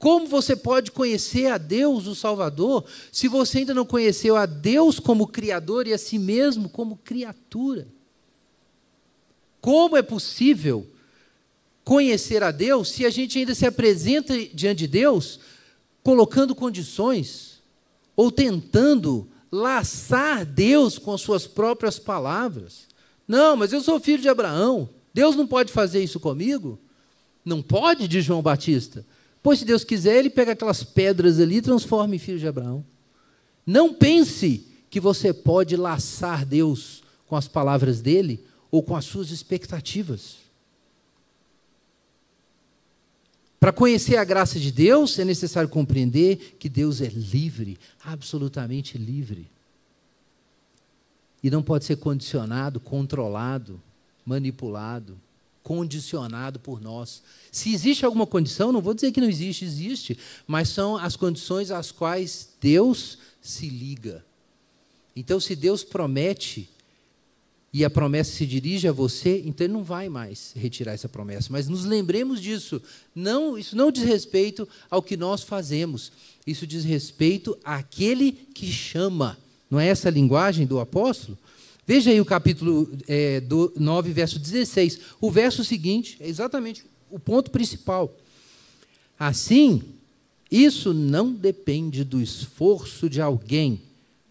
Como você pode conhecer a Deus, o Salvador, se você ainda não conheceu a Deus como Criador e a si mesmo como criatura? Como é possível conhecer a Deus se a gente ainda se apresenta diante de Deus colocando condições ou tentando laçar Deus com as suas próprias palavras? Não, mas eu sou filho de Abraão. Deus não pode fazer isso comigo? Não pode, diz João Batista. Pois se Deus quiser, ele pega aquelas pedras ali e transforma em filho de Abraão. Não pense que você pode laçar Deus com as palavras dele ou com as suas expectativas. Para conhecer a graça de Deus, é necessário compreender que Deus é livre, absolutamente livre. E não pode ser condicionado, controlado, manipulado condicionado por nós. Se existe alguma condição, não vou dizer que não existe, existe, mas são as condições às quais Deus se liga. Então, se Deus promete e a promessa se dirige a você, então ele não vai mais retirar essa promessa. Mas nos lembremos disso. Não, isso não diz respeito ao que nós fazemos. Isso diz respeito àquele que chama. Não é essa a linguagem do apóstolo? Veja aí o capítulo é, do 9, verso 16. O verso seguinte é exatamente o ponto principal. Assim, isso não depende do esforço de alguém,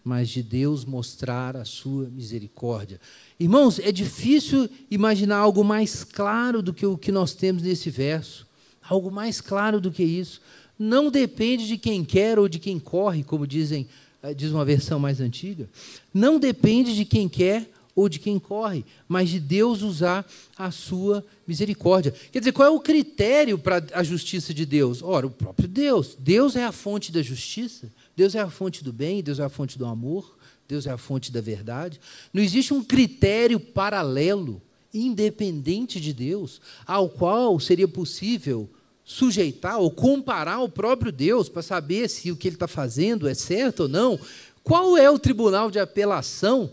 mas de Deus mostrar a sua misericórdia. Irmãos, é difícil imaginar algo mais claro do que o que nós temos nesse verso. Algo mais claro do que isso. Não depende de quem quer ou de quem corre, como dizem eh, diz uma versão mais antiga, não depende de quem quer ou de quem corre, mas de Deus usar a sua misericórdia. Quer dizer, qual é o critério para a justiça de Deus? Ora, o próprio Deus. Deus é a fonte da justiça, Deus é a fonte do bem, Deus é a fonte do amor, Deus é a fonte da verdade. Não existe um critério paralelo, independente de Deus, ao qual seria possível sujeitar ou comparar o próprio Deus para saber se o que ele está fazendo é certo ou não? Qual é o tribunal de apelação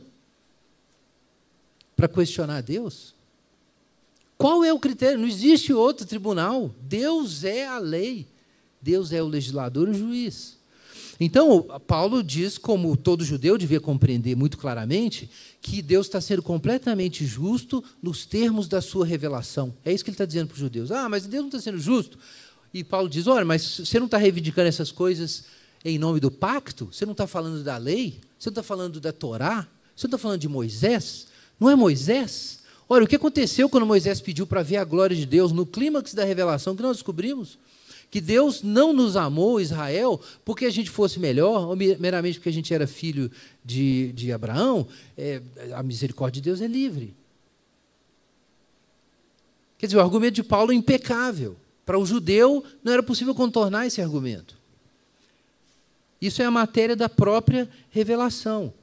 para questionar Deus? Qual é o critério? Não existe outro tribunal. Deus é a lei. Deus é o legislador e o juiz. Então, Paulo diz, como todo judeu devia compreender muito claramente, que Deus está sendo completamente justo nos termos da sua revelação. É isso que ele está dizendo para os judeus. Ah, mas Deus não está sendo justo. E Paulo diz: olha, mas você não está reivindicando essas coisas em nome do pacto? Você não está falando da lei? Você não está falando da Torá? Você não está falando de Moisés? Não é Moisés? Olha, o que aconteceu quando Moisés pediu para ver a glória de Deus no clímax da revelação que nós descobrimos? que Deus não nos amou, Israel, porque a gente fosse melhor, ou meramente porque a gente era filho de, de Abraão, é, a misericórdia de Deus é livre. Quer dizer, o argumento de Paulo é impecável. Para o judeu, não era possível contornar esse argumento. Isso é a matéria da própria revelação.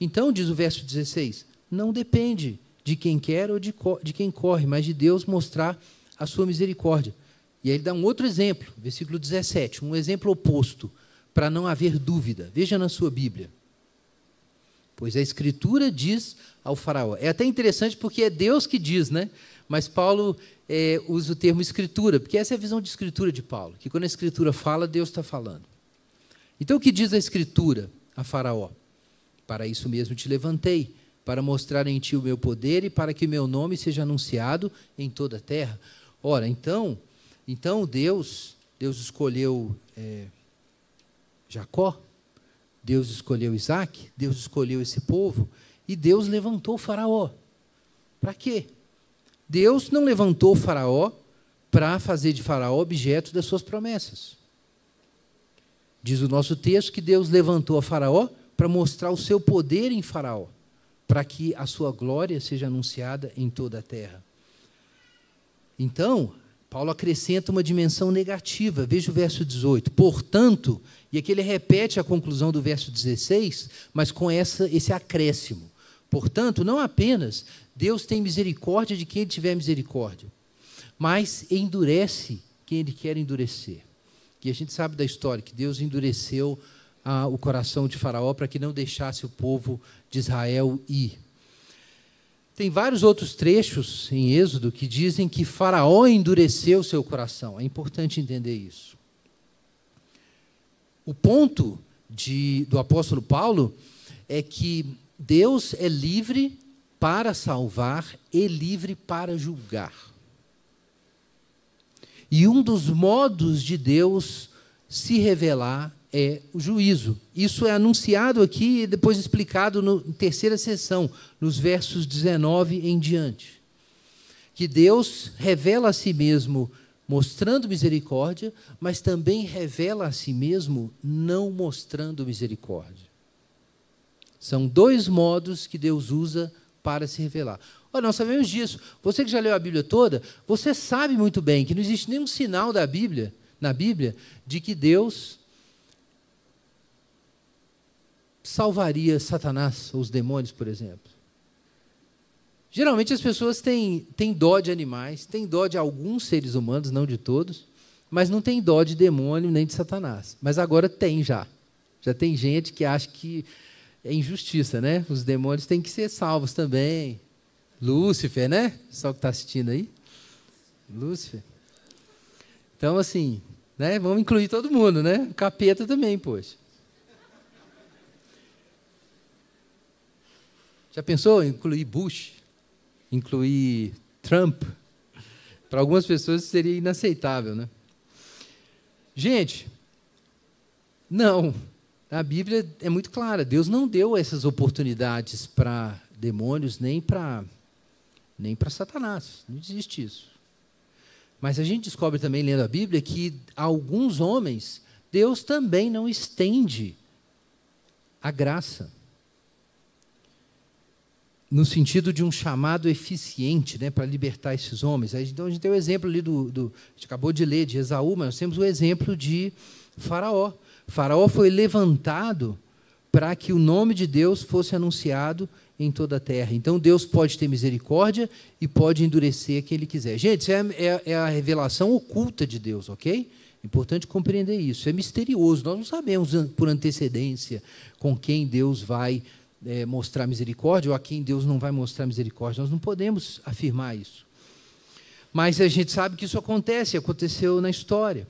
Então, diz o verso 16: não depende de quem quer ou de, de quem corre, mas de Deus mostrar a sua misericórdia. E aí ele dá um outro exemplo, versículo 17, um exemplo oposto, para não haver dúvida. Veja na sua Bíblia. Pois a Escritura diz ao Faraó. É até interessante porque é Deus que diz, né? Mas Paulo é, usa o termo Escritura, porque essa é a visão de Escritura de Paulo, que quando a Escritura fala, Deus está falando. Então o que diz a Escritura a Faraó? Para isso mesmo te levantei, para mostrar em ti o meu poder e para que o meu nome seja anunciado em toda a terra. Ora, então, então Deus, Deus escolheu é, Jacó, Deus escolheu Isaac, Deus escolheu esse povo e Deus levantou Faraó. Para quê? Deus não levantou Faraó para fazer de Faraó objeto das suas promessas. Diz o nosso texto que Deus levantou a Faraó para mostrar o seu poder em Faraó, para que a sua glória seja anunciada em toda a terra. Então, Paulo acrescenta uma dimensão negativa. Veja o verso 18. Portanto, e aqui ele repete a conclusão do verso 16, mas com essa, esse acréscimo. Portanto, não apenas Deus tem misericórdia de quem ele tiver misericórdia, mas endurece quem ele quer endurecer. E a gente sabe da história que Deus endureceu ah, o coração de Faraó para que não deixasse o povo de Israel ir. Tem vários outros trechos em Êxodo que dizem que Faraó endureceu seu coração. É importante entender isso. O ponto de, do apóstolo Paulo é que Deus é livre para salvar e livre para julgar. E um dos modos de Deus se revelar é o juízo. Isso é anunciado aqui e depois explicado na terceira sessão, nos versos 19 em diante. Que Deus revela a si mesmo mostrando misericórdia, mas também revela a si mesmo não mostrando misericórdia. São dois modos que Deus usa para se revelar. Olha, nós sabemos disso. Você que já leu a Bíblia toda, você sabe muito bem que não existe nenhum sinal da Bíblia, na Bíblia, de que Deus salvaria Satanás ou os demônios, por exemplo? Geralmente as pessoas têm, têm dó de animais, têm dó de alguns seres humanos, não de todos, mas não têm dó de demônio nem de Satanás. Mas agora tem já. Já tem gente que acha que é injustiça, né? Os demônios têm que ser salvos também. Lúcifer, né? Só que está assistindo aí. Lúcifer. Então, assim, né? Vamos incluir todo mundo, né? O capeta também, poxa. Já pensou em incluir Bush? Incluir Trump? Para algumas pessoas seria inaceitável, né? Gente, não. A Bíblia é muito clara. Deus não deu essas oportunidades para demônios nem para nem para Satanás. Não existe isso. Mas a gente descobre também lendo a Bíblia que alguns homens Deus também não estende a graça no sentido de um chamado eficiente né, para libertar esses homens. Então, a gente tem o exemplo ali do, do. A gente acabou de ler de Esaú, mas nós temos o exemplo de Faraó. Faraó foi levantado para que o nome de Deus fosse anunciado em toda a terra. Então, Deus pode ter misericórdia e pode endurecer quem Ele quiser. Gente, isso é, é, é a revelação oculta de Deus, ok? É importante compreender isso. É misterioso. Nós não sabemos por antecedência com quem Deus vai é, mostrar misericórdia ou a quem Deus não vai mostrar misericórdia. Nós não podemos afirmar isso. Mas a gente sabe que isso acontece, aconteceu na história.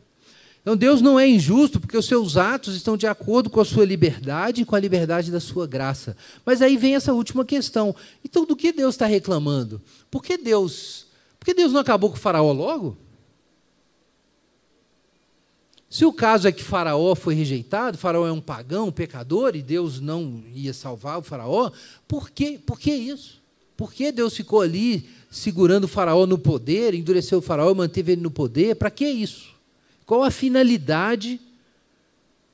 Então Deus não é injusto porque os seus atos estão de acordo com a sua liberdade e com a liberdade da sua graça. Mas aí vem essa última questão. Então do que Deus está reclamando? Por que Deus? Por que Deus não acabou com o faraó logo? Se o caso é que Faraó foi rejeitado, Faraó é um pagão, um pecador, e Deus não ia salvar o Faraó, por que, por que isso? Por que Deus ficou ali segurando o Faraó no poder, endureceu o Faraó, manteve ele no poder? Para que isso? Qual a finalidade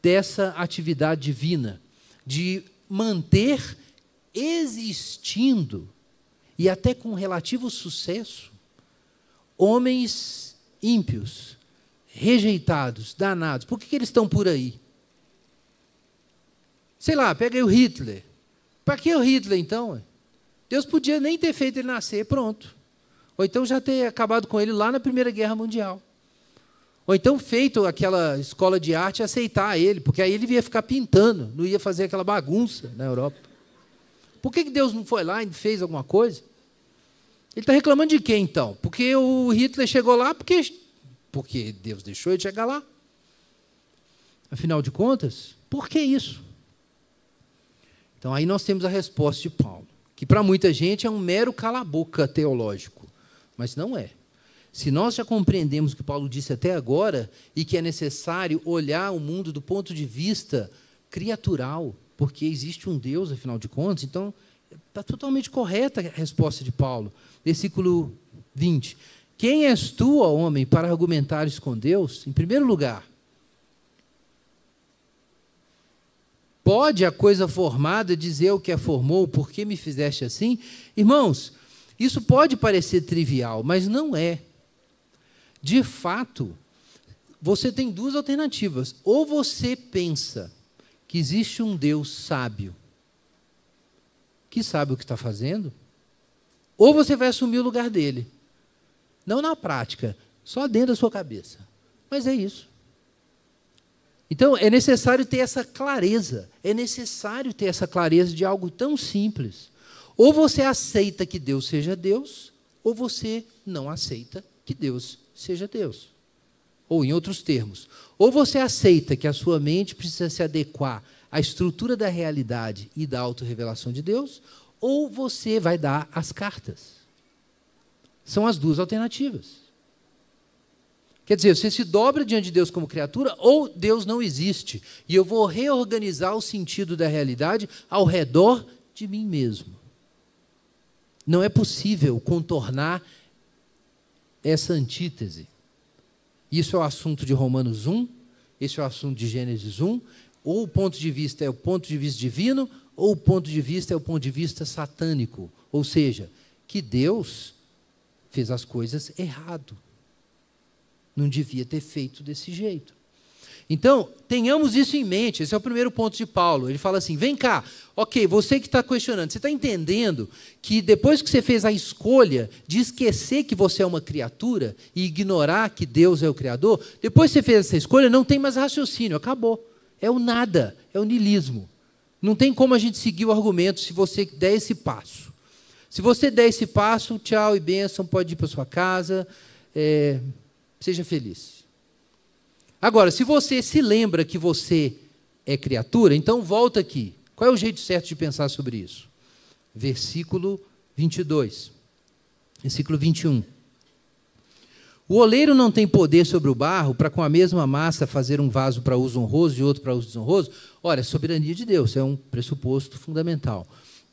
dessa atividade divina? De manter existindo, e até com relativo sucesso, homens ímpios rejeitados, danados. Por que, que eles estão por aí? Sei lá, pega aí o Hitler. Para que o Hitler, então? Deus podia nem ter feito ele nascer, pronto. Ou então já ter acabado com ele lá na Primeira Guerra Mundial. Ou então feito aquela escola de arte aceitar ele, porque aí ele ia ficar pintando, não ia fazer aquela bagunça na Europa. Por que, que Deus não foi lá e fez alguma coisa? Ele está reclamando de quê, então? Porque o Hitler chegou lá porque porque Deus deixou ele chegar lá. Afinal de contas, por que isso? Então aí nós temos a resposta de Paulo, que para muita gente é um mero calabouca boca teológico, mas não é. Se nós já compreendemos o que Paulo disse até agora e que é necessário olhar o mundo do ponto de vista criatural, porque existe um Deus, afinal de contas, então está totalmente correta a resposta de Paulo. Versículo 20. Quem és tu, ó homem, para argumentares com Deus? Em primeiro lugar, pode a coisa formada dizer o que a formou, por que me fizeste assim? Irmãos, isso pode parecer trivial, mas não é. De fato, você tem duas alternativas. Ou você pensa que existe um Deus sábio, que sabe o que está fazendo, ou você vai assumir o lugar dele. Não na prática, só dentro da sua cabeça. Mas é isso. Então, é necessário ter essa clareza. É necessário ter essa clareza de algo tão simples. Ou você aceita que Deus seja Deus, ou você não aceita que Deus seja Deus. Ou, em outros termos, ou você aceita que a sua mente precisa se adequar à estrutura da realidade e da autorrevelação de Deus, ou você vai dar as cartas. São as duas alternativas. Quer dizer, você se dobra diante de Deus como criatura ou Deus não existe. E eu vou reorganizar o sentido da realidade ao redor de mim mesmo. Não é possível contornar essa antítese. Isso é o assunto de Romanos 1, esse é o assunto de Gênesis 1. Ou o ponto de vista é o ponto de vista divino, ou o ponto de vista é o ponto de vista satânico. Ou seja, que Deus fez as coisas errado. Não devia ter feito desse jeito. Então, tenhamos isso em mente. Esse é o primeiro ponto de Paulo. Ele fala assim: vem cá, ok, você que está questionando, você está entendendo que depois que você fez a escolha de esquecer que você é uma criatura e ignorar que Deus é o Criador, depois que você fez essa escolha, não tem mais raciocínio, acabou. É o nada, é o nilismo. Não tem como a gente seguir o argumento se você der esse passo. Se você der esse passo, tchau e bênção, pode ir para sua casa, é, seja feliz. Agora, se você se lembra que você é criatura, então volta aqui. Qual é o jeito certo de pensar sobre isso? Versículo 22. Versículo 21. O oleiro não tem poder sobre o barro para, com a mesma massa, fazer um vaso para uso honroso e outro para uso desonroso? Olha, é soberania de Deus é um pressuposto fundamental.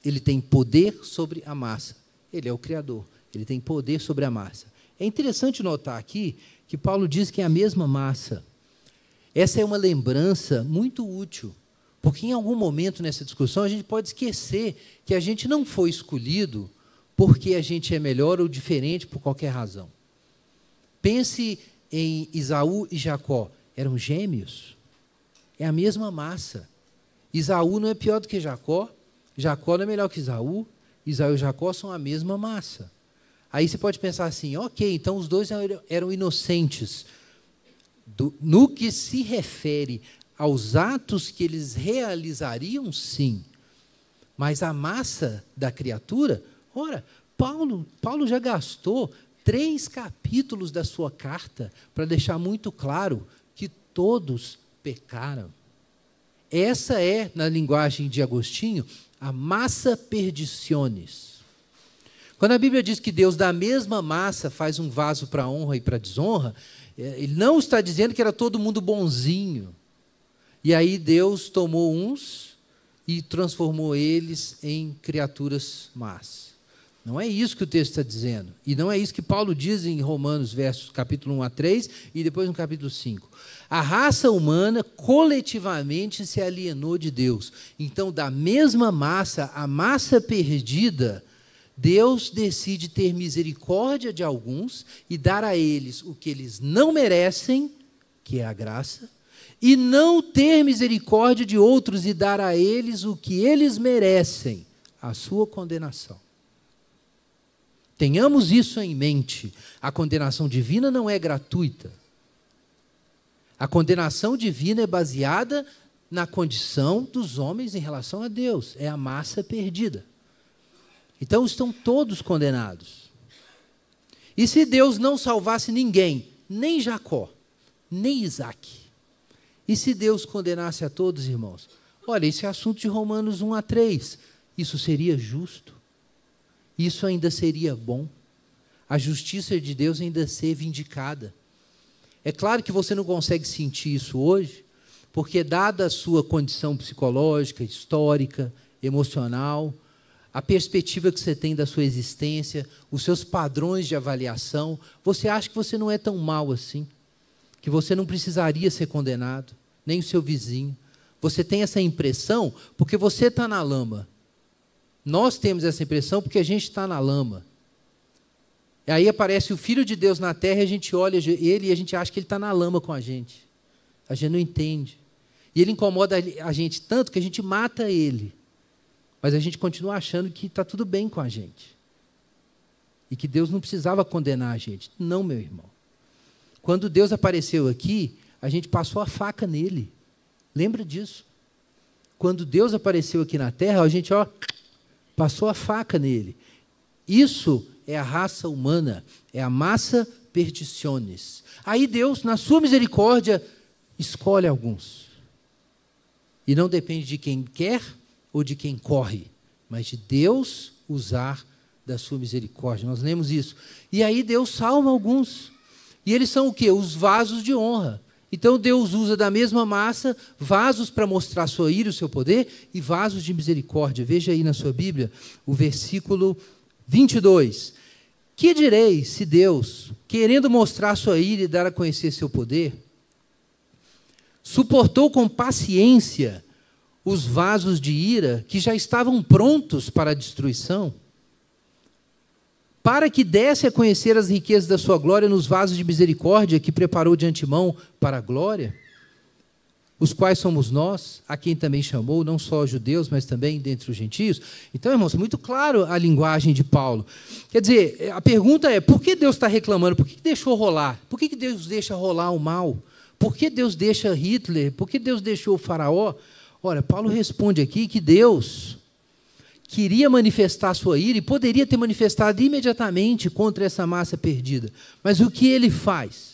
Ele tem poder sobre a massa. Ele é o Criador. Ele tem poder sobre a massa. É interessante notar aqui que Paulo diz que é a mesma massa. Essa é uma lembrança muito útil, porque em algum momento nessa discussão a gente pode esquecer que a gente não foi escolhido porque a gente é melhor ou diferente por qualquer razão. Pense em Isaú e Jacó, eram gêmeos. É a mesma massa. Isaú não é pior do que Jacó, Jacó não é melhor que Isaú, Isaú e Jacó são a mesma massa. Aí você pode pensar assim, ok, então os dois eram inocentes. Do, no que se refere aos atos que eles realizariam, sim. Mas a massa da criatura, ora, Paulo, Paulo já gastou três capítulos da sua carta para deixar muito claro que todos pecaram. Essa é, na linguagem de Agostinho, a massa perdiciones. Quando a Bíblia diz que Deus da mesma massa faz um vaso para honra e para desonra, é, ele não está dizendo que era todo mundo bonzinho. E aí Deus tomou uns e transformou eles em criaturas más. Não é isso que o texto está dizendo. E não é isso que Paulo diz em Romanos, versos capítulo 1 a 3 e depois no capítulo 5. A raça humana coletivamente se alienou de Deus. Então, da mesma massa, a massa perdida, Deus decide ter misericórdia de alguns e dar a eles o que eles não merecem, que é a graça, e não ter misericórdia de outros e dar a eles o que eles merecem, a sua condenação. Tenhamos isso em mente. A condenação divina não é gratuita a condenação divina é baseada na condição dos homens em relação a Deus, é a massa perdida. Então estão todos condenados. E se Deus não salvasse ninguém, nem Jacó, nem Isaac, e se Deus condenasse a todos, irmãos? Olha, esse é assunto de Romanos 1 a 3, isso seria justo? Isso ainda seria bom? A justiça de Deus ainda ser vindicada? É claro que você não consegue sentir isso hoje, porque, dada a sua condição psicológica, histórica, emocional, a perspectiva que você tem da sua existência, os seus padrões de avaliação, você acha que você não é tão mal assim, que você não precisaria ser condenado, nem o seu vizinho. Você tem essa impressão porque você está na lama. Nós temos essa impressão porque a gente está na lama. Aí aparece o Filho de Deus na terra e a gente olha ele e a gente acha que ele está na lama com a gente. A gente não entende. E ele incomoda a gente tanto que a gente mata ele. Mas a gente continua achando que está tudo bem com a gente. E que Deus não precisava condenar a gente. Não, meu irmão. Quando Deus apareceu aqui, a gente passou a faca nele. Lembra disso? Quando Deus apareceu aqui na terra, a gente ó, passou a faca nele. Isso é a raça humana, é a massa perdiciones. Aí Deus, na sua misericórdia, escolhe alguns. E não depende de quem quer ou de quem corre, mas de Deus usar da sua misericórdia. Nós lemos isso. E aí Deus salva alguns. E eles são o quê? Os vasos de honra. Então Deus usa da mesma massa vasos para mostrar sua ira, o seu poder, e vasos de misericórdia. Veja aí na sua Bíblia o versículo 22. Que direi se Deus, querendo mostrar sua ira e dar a conhecer seu poder, suportou com paciência os vasos de ira que já estavam prontos para a destruição? Para que desse a conhecer as riquezas da sua glória nos vasos de misericórdia que preparou de antemão para a glória? os quais somos nós, a quem também chamou, não só judeus, mas também dentre os gentios. Então, irmãos, é muito claro a linguagem de Paulo. Quer dizer, a pergunta é: por que Deus está reclamando? Por que deixou rolar? Por que Deus deixa rolar o mal? Por que Deus deixa Hitler? Por que Deus deixou o Faraó? Olha, Paulo responde aqui que Deus queria manifestar sua ira e poderia ter manifestado imediatamente contra essa massa perdida. Mas o que ele faz?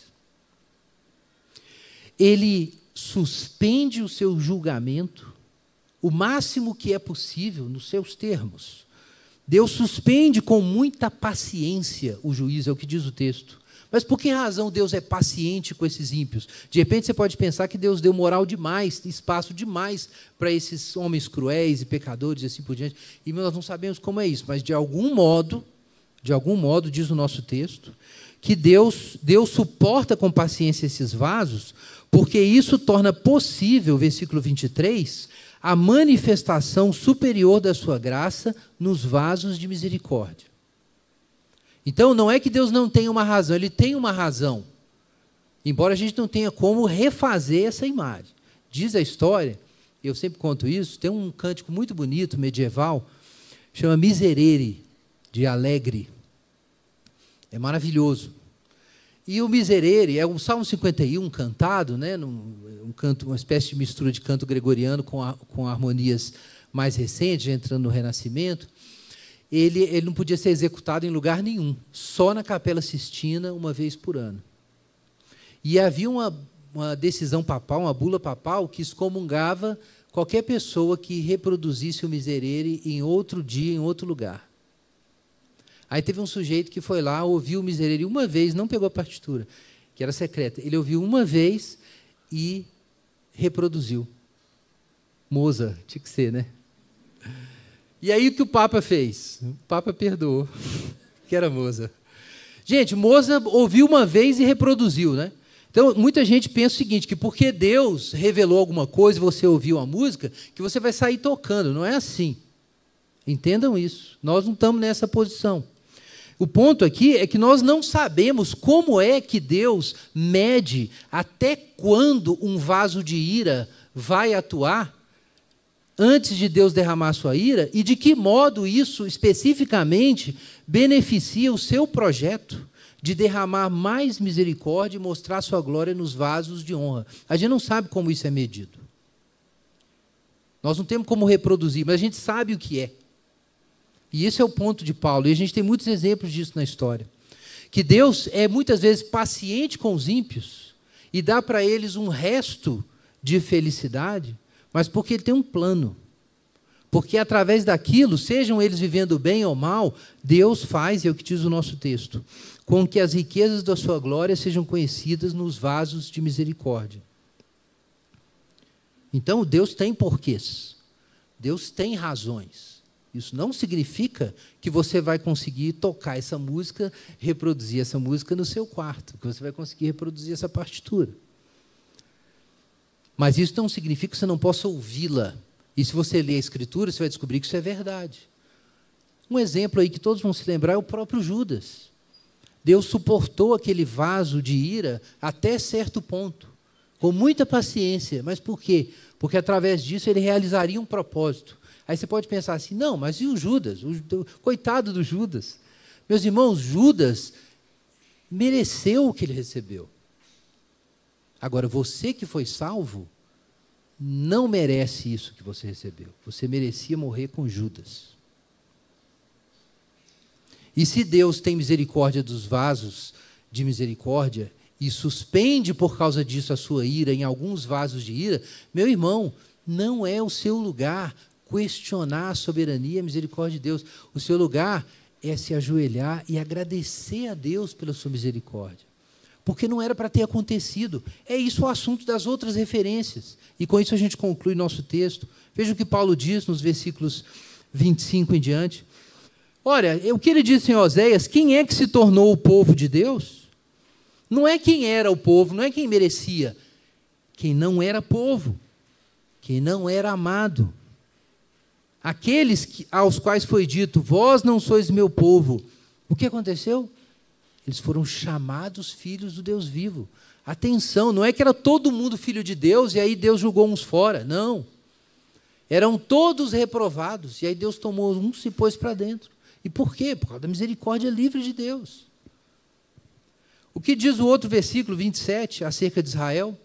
Ele suspende o seu julgamento o máximo que é possível nos seus termos. Deus suspende com muita paciência o juiz, é o que diz o texto. Mas por que razão Deus é paciente com esses ímpios? De repente você pode pensar que Deus deu moral demais, espaço demais para esses homens cruéis e pecadores e assim por diante. E nós não sabemos como é isso, mas de algum modo, de algum modo, diz o nosso texto, que Deus, Deus suporta com paciência esses vasos, porque isso torna possível, versículo 23, a manifestação superior da sua graça nos vasos de misericórdia. Então, não é que Deus não tenha uma razão, ele tem uma razão. Embora a gente não tenha como refazer essa imagem. Diz a história, eu sempre conto isso, tem um cântico muito bonito medieval, chama Miserere, de alegre. É maravilhoso. E o Miserere é um Salmo 51 cantado, né, num, um canto, uma espécie de mistura de canto gregoriano com, a, com harmonias mais recentes, entrando no Renascimento. Ele, ele não podia ser executado em lugar nenhum, só na Capela Sistina, uma vez por ano. E havia uma, uma decisão papal, uma bula papal, que excomungava qualquer pessoa que reproduzisse o Miserere em outro dia, em outro lugar. Aí teve um sujeito que foi lá, ouviu o Miserere uma vez, não pegou a partitura, que era secreta. Ele ouviu uma vez e reproduziu. Moza, tinha que ser, né? E aí o que o Papa fez? O Papa perdoou, [laughs] que era Moza. Gente, Moza ouviu uma vez e reproduziu, né? Então, muita gente pensa o seguinte, que porque Deus revelou alguma coisa e você ouviu a música, que você vai sair tocando. Não é assim. Entendam isso. Nós não estamos nessa posição. O ponto aqui é que nós não sabemos como é que Deus mede até quando um vaso de ira vai atuar antes de Deus derramar sua ira e de que modo isso especificamente beneficia o seu projeto de derramar mais misericórdia e mostrar sua glória nos vasos de honra. A gente não sabe como isso é medido. Nós não temos como reproduzir, mas a gente sabe o que é. E esse é o ponto de Paulo. E a gente tem muitos exemplos disso na história. Que Deus é muitas vezes paciente com os ímpios e dá para eles um resto de felicidade, mas porque ele tem um plano. Porque através daquilo, sejam eles vivendo bem ou mal, Deus faz, é o que diz o nosso texto, com que as riquezas da sua glória sejam conhecidas nos vasos de misericórdia. Então, Deus tem porquês. Deus tem razões. Isso não significa que você vai conseguir tocar essa música, reproduzir essa música no seu quarto, que você vai conseguir reproduzir essa partitura. Mas isso não significa que você não possa ouvi-la. E se você ler a escritura, você vai descobrir que isso é verdade. Um exemplo aí que todos vão se lembrar é o próprio Judas. Deus suportou aquele vaso de ira até certo ponto, com muita paciência. Mas por quê? Porque através disso ele realizaria um propósito Aí você pode pensar assim: não, mas e o Judas? O, coitado do Judas. Meus irmãos, Judas mereceu o que ele recebeu. Agora, você que foi salvo, não merece isso que você recebeu. Você merecia morrer com Judas. E se Deus tem misericórdia dos vasos de misericórdia e suspende por causa disso a sua ira em alguns vasos de ira, meu irmão, não é o seu lugar questionar a soberania e a misericórdia de Deus. O seu lugar é se ajoelhar e agradecer a Deus pela sua misericórdia. Porque não era para ter acontecido. É isso o assunto das outras referências. E com isso a gente conclui nosso texto. Veja o que Paulo diz nos versículos 25 em diante. Olha, é o que ele disse em Oséias: quem é que se tornou o povo de Deus? Não é quem era o povo, não é quem merecia. Quem não era povo, quem não era amado, aqueles que, aos quais foi dito: Vós não sois meu povo. O que aconteceu? Eles foram chamados filhos do Deus vivo. Atenção, não é que era todo mundo filho de Deus e aí Deus julgou uns fora. Não. Eram todos reprovados e aí Deus tomou uns e pôs para dentro. E por quê? Por causa da misericórdia livre de Deus. O que diz o outro versículo 27 acerca de Israel?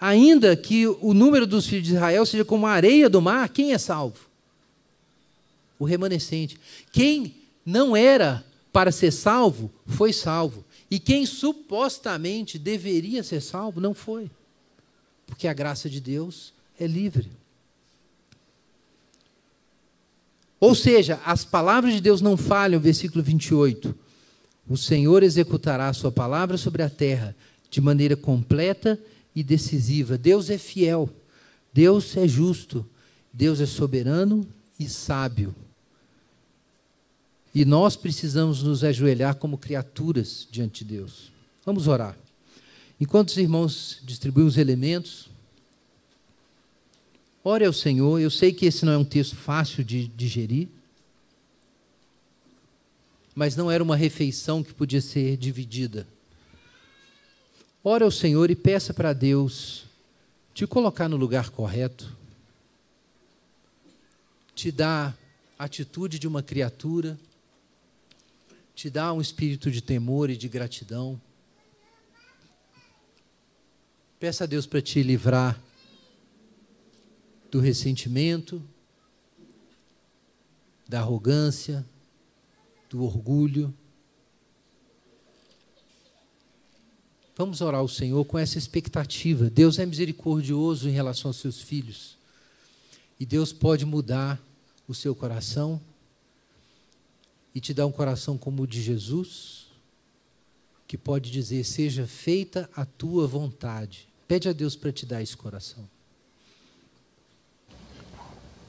Ainda que o número dos filhos de Israel seja como a areia do mar, quem é salvo? o remanescente. Quem não era para ser salvo, foi salvo. E quem supostamente deveria ser salvo, não foi. Porque a graça de Deus é livre. Ou seja, as palavras de Deus não falham, versículo 28. O Senhor executará a sua palavra sobre a terra de maneira completa e decisiva. Deus é fiel, Deus é justo, Deus é soberano e sábio. E nós precisamos nos ajoelhar como criaturas diante de Deus. Vamos orar. Enquanto os irmãos distribuem os elementos, ore ao Senhor. Eu sei que esse não é um texto fácil de digerir, mas não era uma refeição que podia ser dividida. Ore ao Senhor e peça para Deus te colocar no lugar correto, te dar a atitude de uma criatura te dá um espírito de temor e de gratidão. Peça a Deus para te livrar do ressentimento, da arrogância, do orgulho. Vamos orar ao Senhor com essa expectativa. Deus é misericordioso em relação aos seus filhos. E Deus pode mudar o seu coração e te dá um coração como o de Jesus, que pode dizer: Seja feita a tua vontade. Pede a Deus para te dar esse coração.